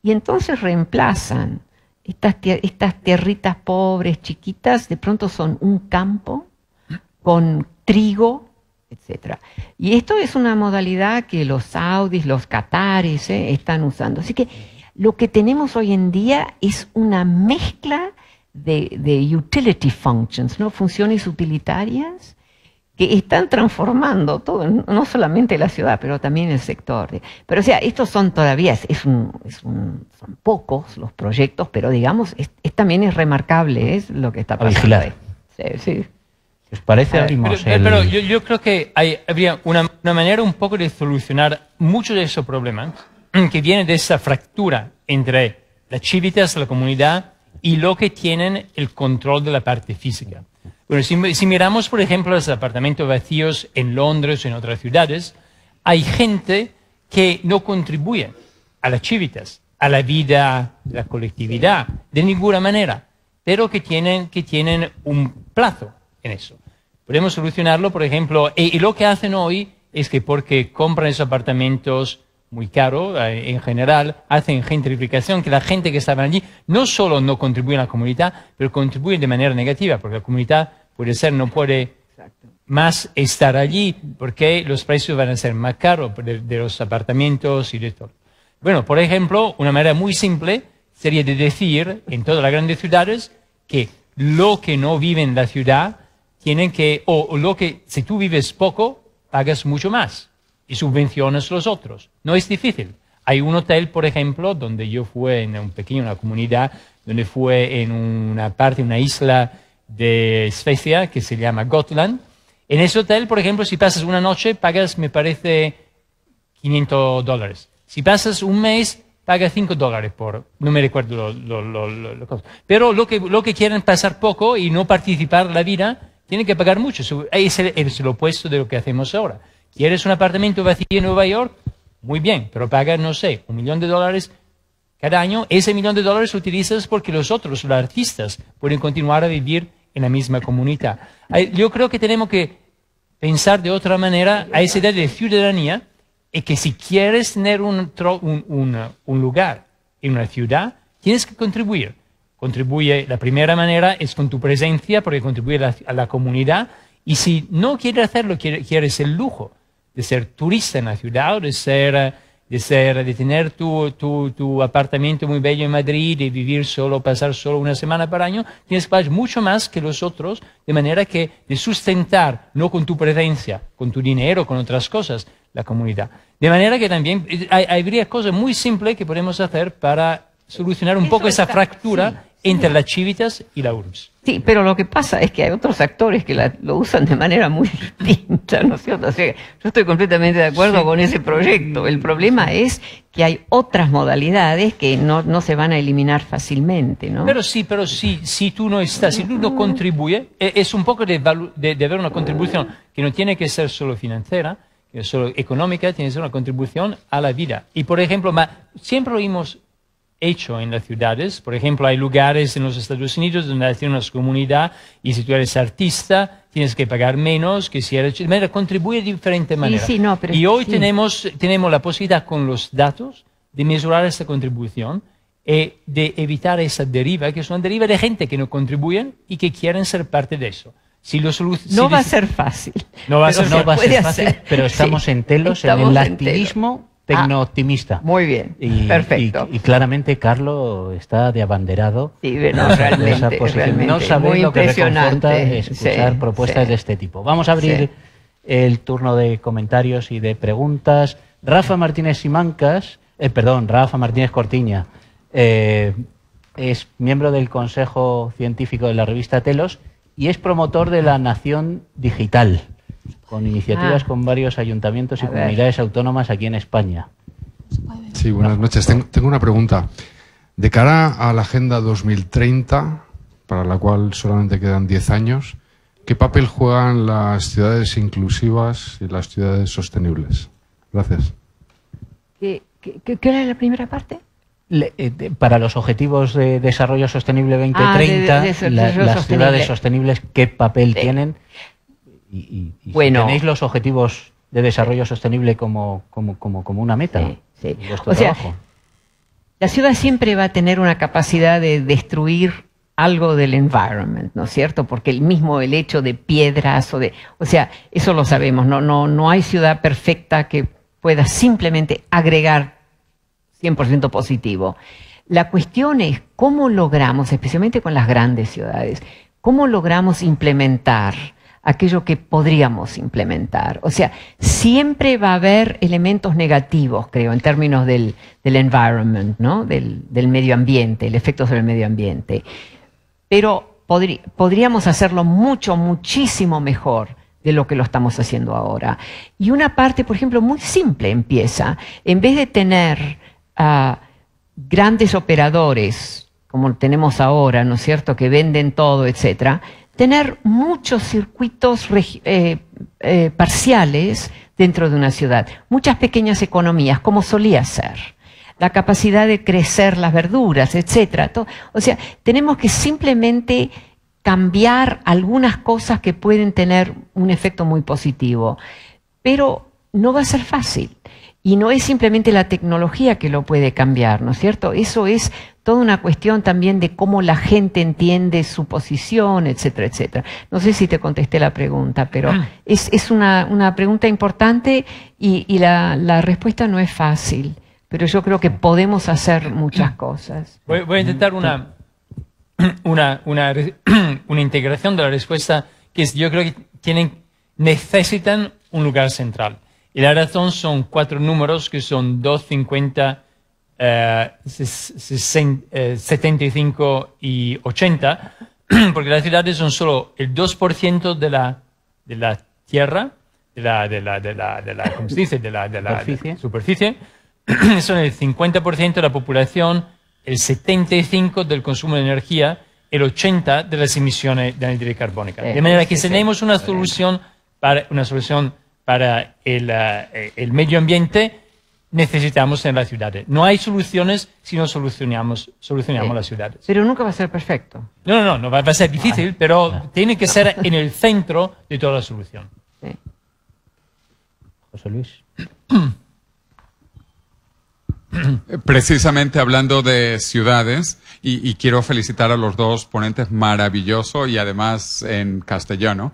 Y entonces reemplazan estas, estas tierritas pobres, chiquitas, de pronto son un campo con trigo, etc. Y esto es una modalidad que los saudis, los catares ¿eh? están usando. Así que lo que tenemos hoy en día es una mezcla de, utility functions, funciones utilitarias que están transformando todo, no solamente la ciudad, pero también el sector. Pero o sea, estos son todavía, son pocos los proyectos, pero digamos, también es remarcable es lo que está pasando. Sí, sí. parece? pero, pero yo, creo que habría una manera un poco de solucionar muchos de esos problemas <clears throat> que viene de esa fractura entre la civitas, la comunidad, y lo que tienen el control de la parte física. si, miramos, por ejemplo, los apartamentos vacíos en Londres o en otras ciudades, hay gente que no contribuye a las chivitas, a la vida de la colectividad, de ninguna manera, pero que tienen, que tienen un plazo en eso. Podemos solucionarlo, por ejemplo, y lo que hacen hoy es que porque compran esos apartamentos muy caro eh, en general, hacen gentrificación, que la gente que estaba allí no solo no contribuye a la comunidad, pero contribuye de manera negativa, porque la comunidad puede ser, no puede más estar allí, porque los precios van a ser más caros de, los apartamentos y de todo. Bueno, por ejemplo, una manera muy simple sería de decir en todas las grandes ciudades que lo que no vive en la ciudad tienen que, o lo que, si tú vives poco, pagas mucho más y subvenciones los otros. No es difícil. Hay un hotel, por ejemplo, donde yo fui en un pequeño, una comunidad, donde fui en una parte, una isla de Suecia que se llama Gotland. En ese hotel, por ejemplo, si pasas una noche, pagas, me parece, 500 dólares. Si pasas un mes, pagas 5 dólares por, no me recuerdo lo, lo, lo, lo, Pero lo que, lo que quieren pasar poco y no participar la vida, tienen que pagar mucho. Es el, es el opuesto de lo que hacemos ahora eres un apartamento vacío en Nueva York? Muy bien, pero paga, no sé, un millón de dólares cada año. Ese millón de dólares lo utilizas porque los otros, los artistas, pueden continuar a vivir en la misma comunidad. Yo creo que tenemos que pensar de otra manera a esa idea de ciudadanía y que si quieres tener un, lugar en una ciudad, tienes que contribuir. Contribuye, la primera manera es con tu presencia, porque contribuye a la, comunidad. Y si no quieres hacerlo, quieres el lujo de ser turista en la ciudad, de ser, de, ser, de tener tu, tu, tu, apartamento muy bello en Madrid, de vivir solo, pasar solo una semana por año, tienes que pagar mucho más que los otros, de manera que de sustentar, no con tu presencia, con tu dinero, con otras cosas, la comunidad. De manera que también eh, hay, habría cosas muy simples que podemos hacer para solucionar un poco esa fractura entre las chivitas y la URBS. Sí, pero lo que pasa es que hay otros actores que lo usan de manera muy <laughs> distinta, ¿no es cierto? O sea, yo estoy completamente de acuerdo con ese proyecto. El problema es que hay otras modalidades que no, se van a eliminar fácilmente, ¿no? Pero sí, pero sí, si tú no estás, si tú no contribuyes, e, es un poco de, de, de, una contribución que no tiene que ser solo financiera, que solo económica, tiene que ser una contribución a la vida. Y por ejemplo, siempre oímos hecho en las ciudades. Por ejemplo, hay lugares en los Estados Unidos donde hay una comunidad y si tú eres artista tienes que pagar menos que si eres... Manera, contribuye de diferente manera. y hoy tenemos, tenemos la posibilidad con los datos de mejorar esa contribución y eh, de evitar esa deriva, que es una deriva de gente que no contribuyen y que quieren ser parte de eso. Si lo no va a ser fácil. No va, a ser, fácil, pero estamos en telos, en el activismo tecno-optimista. Ah, muy bien, y, perfecto. Y, claramente Carlos está de abanderado sí, realmente, esa posición. no lo que reconforta escuchar propuestas de este tipo. Vamos a abrir el turno de comentarios y de preguntas. Rafa Martínez Simancas, eh, perdón, Rafa Martínez Cortiña, eh, es miembro del Consejo Científico de la revista Telos y es promotor de la Nación Digital con iniciativas ah. con varios ayuntamientos y comunidades autónomas aquí en España. Sí, buenas noches. Tengo, una pregunta. De cara a la Agenda 2030, para la cual solamente quedan 10 años, ¿qué papel juegan las ciudades inclusivas y las ciudades sostenibles? Gracias. ¿Qué, era la primera parte? Eh, para los objetivos de desarrollo sostenible 2030, ah, las ciudades sostenibles, ¿qué papel eh, tienen? Y, tenéis los objetivos de desarrollo sostenible como, como, una meta. Sí, O la ciudad siempre va a tener una capacidad de destruir algo del environment, ¿no es cierto? Porque el mismo el hecho de piedras o de, o sea, eso lo sabemos, no no no hay ciudad perfecta que pueda simplemente agregar 100% positivo. La cuestión es cómo logramos, especialmente con las grandes ciudades, cómo logramos implementar aquello que podríamos implementar. O sea, siempre va a haber elementos negativos, creo, en términos del, environment, ¿no? Del, medio ambiente, el efecto sobre el medio ambiente. Pero podríamos hacerlo mucho, muchísimo mejor de lo que lo estamos haciendo ahora. Y una parte, por ejemplo, muy simple empieza. En vez de tener ah, grandes operadores, como tenemos ahora, ¿no es cierto?, que venden todo, etcétera, tener muchos circuitos eh, eh, parciales dentro de una ciudad, muchas pequeñas economías, como solía ser la capacidad de crecer las verduras, etcétera. O sea, tenemos que simplemente cambiar algunas cosas que pueden tener un efecto muy positivo, pero no va a ser fácil. Y no es simplemente la tecnología que lo puede cambiar, ¿no es cierto? Eso es toda una cuestión también de cómo la gente entiende su posición, etcétera, etcétera. No sé si te contesté la pregunta, pero ah. es, una, pregunta importante y, la, respuesta no es fácil, pero yo creo que podemos hacer muchas cosas. Voy, a intentar una, <clears throat> una, <clears throat> una, integración de la respuesta que yo creo que tienen, necesitan un lugar central. Y la razón son cuatro números que son 250, eh, 75 eh, y 80, <clears throat> porque las ciudades son solo el 2% de la, de la tierra, de la, de la, superficie. Son el 50% de la población, el 75% del consumo de energía, el 80% de las emisiones de energía carbónica. Eh, de manera que tenemos una solución para una solución para eh, el, medio ambiente necesitamos en las ciudades. No hay soluciones si no solucionamos, solucionamos las ciudades. Pero nunca va a ser perfecto. No, no, no, va, a ser difícil, pero ah. tiene que ser en el centro de toda la solución. Sí. José Luis. Eh, precisamente hablando de ciudades, y, quiero felicitar a los dos ponentes maravilloso y además en castellano,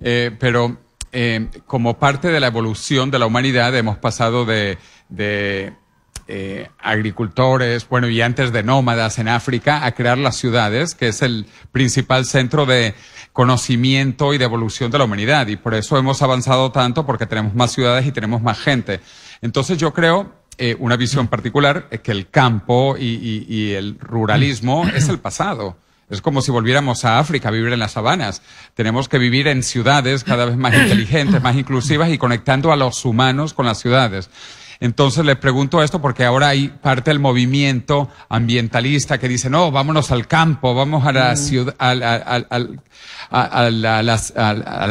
eh, pero eh, como parte de la evolución de la humanidad hemos pasado de, eh, agricultores, bueno, y antes de nómadas en África, a crear las ciudades, que es el principal centro de conocimiento y de evolución de la humanidad. Y por eso hemos avanzado tanto, porque tenemos más ciudades y tenemos más gente. Entonces yo creo, eh, una visión particular, que el campo y el ruralismo es el pasado. Es como si volviéramos a África a vivir en las sabanas. Tenemos que vivir en ciudades cada vez más inteligentes, más inclusivas y conectando a los humanos con las ciudades. Entonces le pregunto esto porque ahora hay parte del movimiento ambientalista que dice, no, vámonos al campo, vamos a la ciudad, al,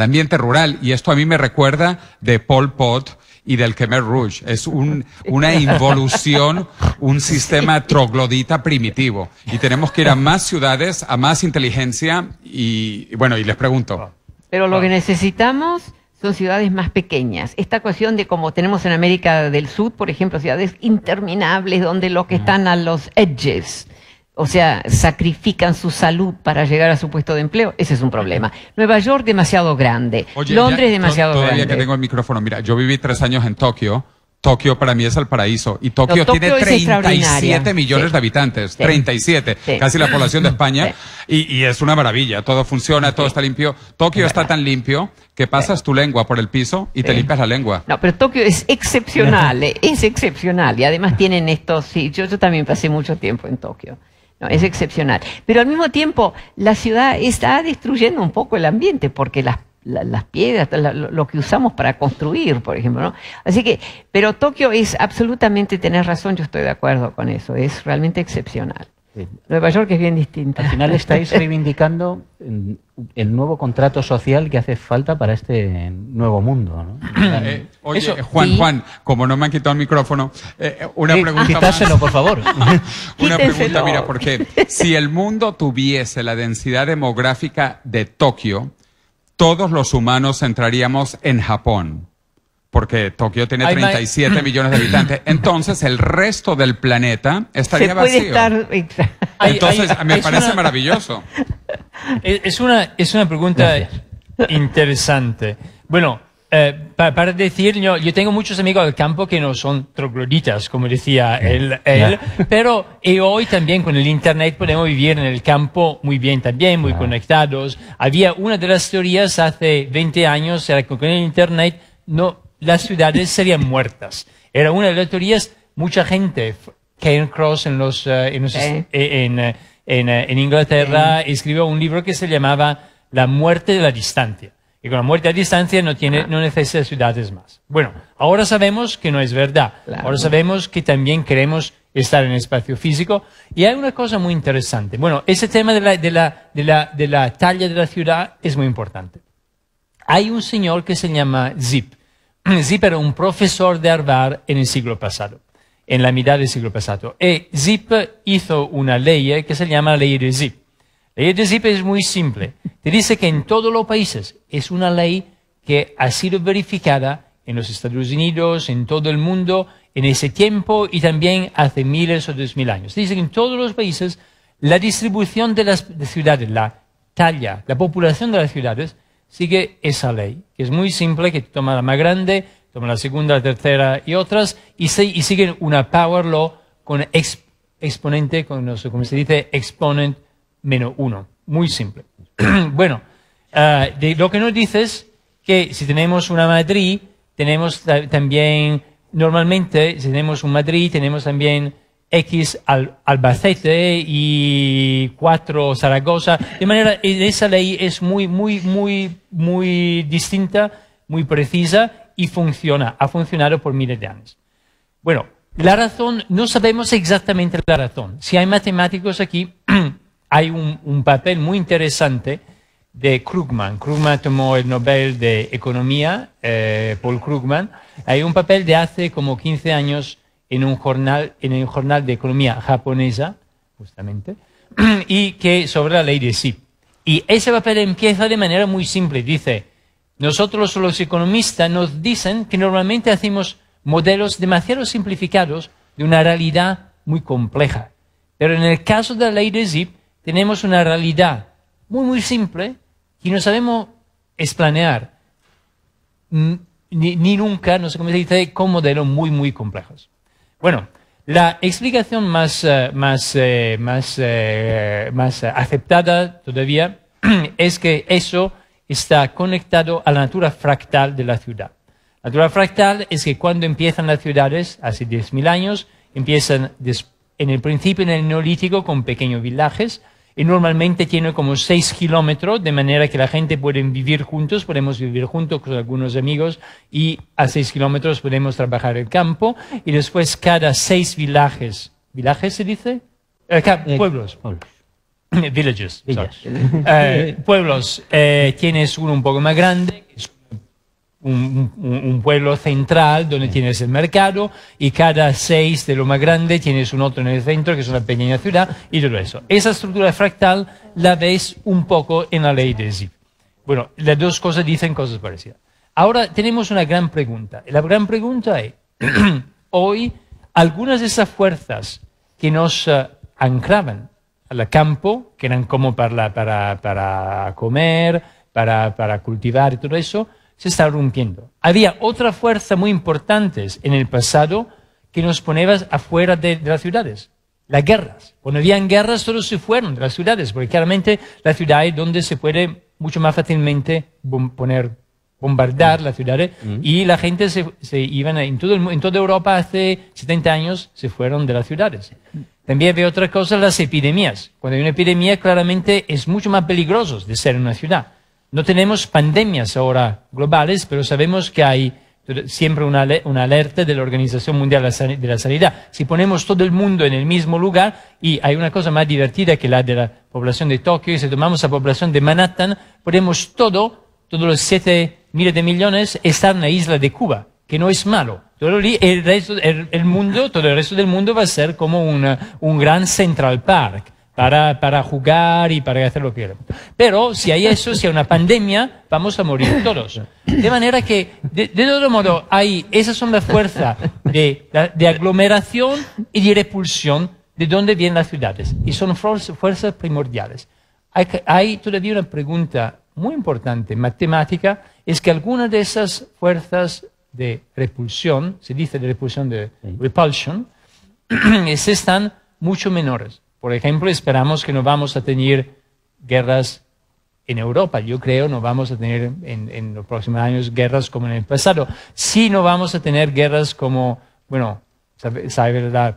ambiente rural. Y esto a mí me recuerda de Pol Pot, y del Khmer Rouge. Es un, <laughs> una involución, un sistema troglodita primitivo. Y tenemos que ir a <laughs> más ciudades, a más inteligencia y, y bueno, y les pregunto. Ah. Pero lo ah. que necesitamos son ciudades más pequeñas. Esta cuestión de como tenemos en América del Sur, por ejemplo, ciudades interminables donde los que están a los edges o sea, sacrifican su salud para llegar a su puesto de empleo, ese es un problema. Nueva York demasiado grande, Londres demasiado grande. Todavía que tengo el micrófono, mira, yo viví tres años en Tokio. Tokio para mí es el paraíso. Y Tokio, tiene 37 millones de habitantes, 37, casi la población de España. Y, es una maravilla, todo funciona, todo está limpio. Tokio está tan limpio que pasas tu lengua por el piso y te limpias la lengua. No, pero Tokio es excepcional, eh, es excepcional. Y además tienen estos, yo también pasé mucho tiempo en Tokio. No, es excepcional. Pero al mismo tiempo, la ciudad está destruyendo un poco el ambiente, porque las, las piedras, lo que usamos para construir, por ejemplo, Así que, pero Tokio es absolutamente, tenés razón, yo estoy de acuerdo con eso, es realmente excepcional. Nueva que es bien distinta. Al final <laughs> estáis reivindicando el nuevo contrato social que hace falta para este nuevo mundo. <clears throat> Eh, eh, oye, eh, Juan, Juan, como no me han quitado el micrófono, <laughs> <laughs> una pregunta. Quitáselo, por favor. una pregunta, mira, porque si el mundo tuviese la densidad demográfica de Tokio, todos los humanos entraríamos en Japón porque Tokio tiene 37 <clears throat> millones de habitantes. Entonces, el resto del planeta estaría Se puede Estar... Entonces, me parece maravilloso. Es una, es una pregunta interesante. Bueno, eh, para decir, yo, yo, tengo muchos amigos del campo que no son trogloditas, como decía él, pero y hoy también con el Internet podemos vivir en el campo muy bien también, muy conectados. Había una de las teorías hace 20 años, era que con el Internet no las ciudades serían muertas. Era una de las teorías, mucha gente, Kane Cross en, los, en, Inglaterra eh. escribió un libro que se llamaba La muerte de la distancia. Y con la muerte de la distancia no, tiene, ah. no necesita ciudades más. Bueno, ahora sabemos que no es verdad. Ahora sabemos que también queremos estar en espacio físico. Y hay una cosa muy interesante. Bueno, ese tema de la, de la, de la, de la talla de la ciudad es muy importante. Hay un señor que se llama Zip Zip mm, era un profesor de Harvard en el siglo pasado, en la mitad del siglo pasado. Y eh, Zip hizo una ley eh, que se llama la ley de Zip. La ley de Zip es muy simple. Te dice que en todos los países es una ley que ha sido verificada en los Estados Unidos, en todo el mundo, en ese tiempo y también hace miles o dos mil años. Dice que en todos los países la distribución de las ciudades, la talla, la población de las ciudades sigue esa ley, que es muy simple, que toma la más grande, toma la segunda, la tercera y otras, y, sigue una power law con exponente, con, se dice, exponent menos uno. Muy simple. <clears throat> bueno, eh, lo que nos dices que si tenemos una matriz, tenemos también, normalmente, si tenemos un matriz, tenemos también X al, Albacete y 4 Zaragoza. De manera, esa ley es muy, muy, muy, muy distinta, muy precisa y funciona. Ha funcionado por miles de años. Bueno, la razón, no sabemos exactamente la razón. Si hay matemáticos aquí, <clears throat> hay un, papel muy interesante de Krugman. Krugman tomó el Nobel de Economía, eh, Paul Krugman. Hay un papel de hace como 15 años en un jornal, en el jornal de economía japonesa, justamente, <clears throat> y que sobre la ley de SIP. Y ese papel empieza de manera muy simple. Dice, nosotros los economistas nos dicen que normalmente hacemos modelos demasiado simplificados de una realidad muy compleja. Pero en el caso de la ley de ZIP tenemos una realidad muy, muy simple y no sabemos explanear mm, ni, ni nunca, no sé cómo se dice, con modelos muy, muy complejos. Bueno, la explicación más, eh, eh, eh, aceptada todavía <clears throat> es que eso está conectado a la natura fractal de la ciudad. La natura fractal es que cuando empiezan las ciudades, hace 10.000 años, empiezan en el principio en el neolítico con pequeños villajes, y normalmente tiene como 6 kilómetros, de manera que la gente puede vivir juntos, podemos vivir juntos con algunos amigos y a 6 kilómetros podemos trabajar el campo y después cada 6 villajes, ¿villajes se dice? Eh, eh, pueblos. pueblos. <laughs> Villages, eh, pueblos, tienes uno un poco más grande, un, pueblo central donde tienes el mercado y cada seis de lo más grande tienes un otro en el centro que es una pequeña ciudad y todo eso. Esa estructura fractal la ves un poco en la ley de Zip. Bueno, las dos cosas dicen cosas parecidas. Ahora tenemos una gran pregunta. La gran pregunta es, <clears throat> hoy algunas de esas fuerzas que nos eh, anclaban al campo, que eran como para, para, comer, para, para cultivar y todo eso, se está rompiendo. Había otra fuerza muy importante en el pasado que nos ponía afuera de, las ciudades, las guerras. Cuando habían guerras todos se fueron de las ciudades, porque claramente la ciudad es donde se puede mucho más fácilmente poner bombardear las ciudades mm. y la gente se, se iban en, todo en toda Europa hace 70 años se fueron de las ciudades. También había otra cosa, las epidemias. Cuando hay una epidemia claramente es mucho más peligroso de ser en una ciudad. No tenemos pandemias ahora globales, pero sabemos que hay siempre una, alerta de la Organización Mundial de la Sanidad. Si ponemos todo el mundo en el mismo lugar, y hay una cosa más divertida que la de la población de Tokio, y si tomamos la población de Manhattan, ponemos todo, todos los siete miles de millones, estar en la isla de Cuba, que no es malo. Todo el, resto, mundo, todo el resto del mundo va a ser como un gran Central Park para, jugar y para hacer lo que quieran. Pero si hay eso, si hay una pandemia, vamos a morir todos. De manera que, de, todo modo, hay, esas son las fuerzas de, aglomeración y de repulsión de donde vienen las ciudades. Y son fuerzas primordiales. Hay, hay, todavía una pregunta muy importante, matemática, es que algunas de esas fuerzas de repulsión, se dice de repulsión de repulsion, <clears throat> están mucho menores. Por ejemplo, esperamos que no vamos a tener guerras en Europa. Yo creo no vamos a tener en, los próximos años guerras como en el pasado. Sí no vamos a tener guerras como, bueno, sabe, la verdad.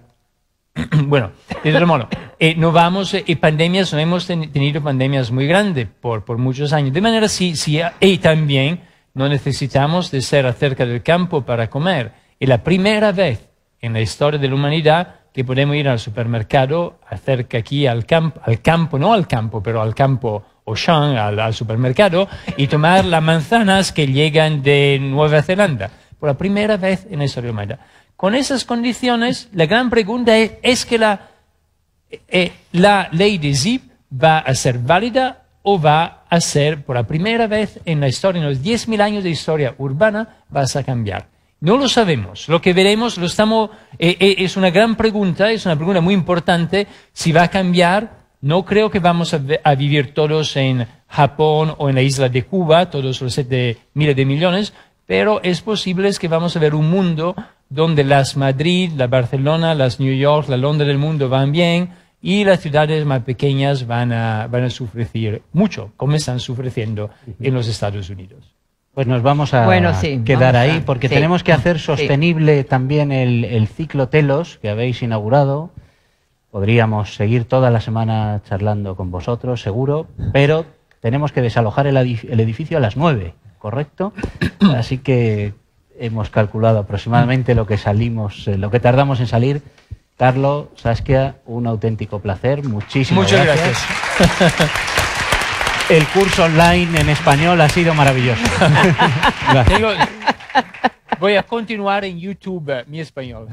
<clears throat> bueno, de otro eh, no vamos, tener eh, pandemias, no hemos tenido pandemias muy grandes por, por muchos años. De manera, sí, sí, y también no necesitamos de ser acerca del campo para comer. Y la primera vez en la historia de la humanidad que podemos ir al supermercado, acerca aquí al, campo, no al campo, pero al campo Auchan, al, supermercado, y tomar las manzanas que llegan de Nueva Zelanda, por la primera vez en la historia humana. Con esas condiciones, la gran pregunta es, ¿es que la, eh, la ley de ZIP va a ser válida o va a ser, por la primera vez en la historia, en los 10.000 años de historia urbana, vas a cambiar? No lo sabemos. Lo que veremos lo estamos, eh, eh, es una gran pregunta, es una pregunta muy importante. Si va a cambiar, no creo que vamos a, vivir todos en Japón o en la isla de Cuba, todos los siete miles de millones, pero es posible que vamos a ver un mundo donde las Madrid, la Barcelona, las New York, la Londres del mundo van bien y las ciudades más pequeñas van a, van a sufrir mucho, como están sufriendo en los Estados Unidos. Pues nos vamos a quedar ahí, porque tenemos que hacer sostenible también el, ciclo Telos que habéis inaugurado. Podríamos seguir toda la semana charlando con vosotros, seguro, pero tenemos que desalojar el, edificio a las nueve, ¿correcto? <coughs> Así que hemos calculado aproximadamente lo que salimos, eh, lo que tardamos en salir. Carlos, Saskia, un auténtico placer. Muchísimas gracias. <laughs> El curso online en español ha sido maravilloso. <laughs> voy a continuar en YouTube eh, mi español.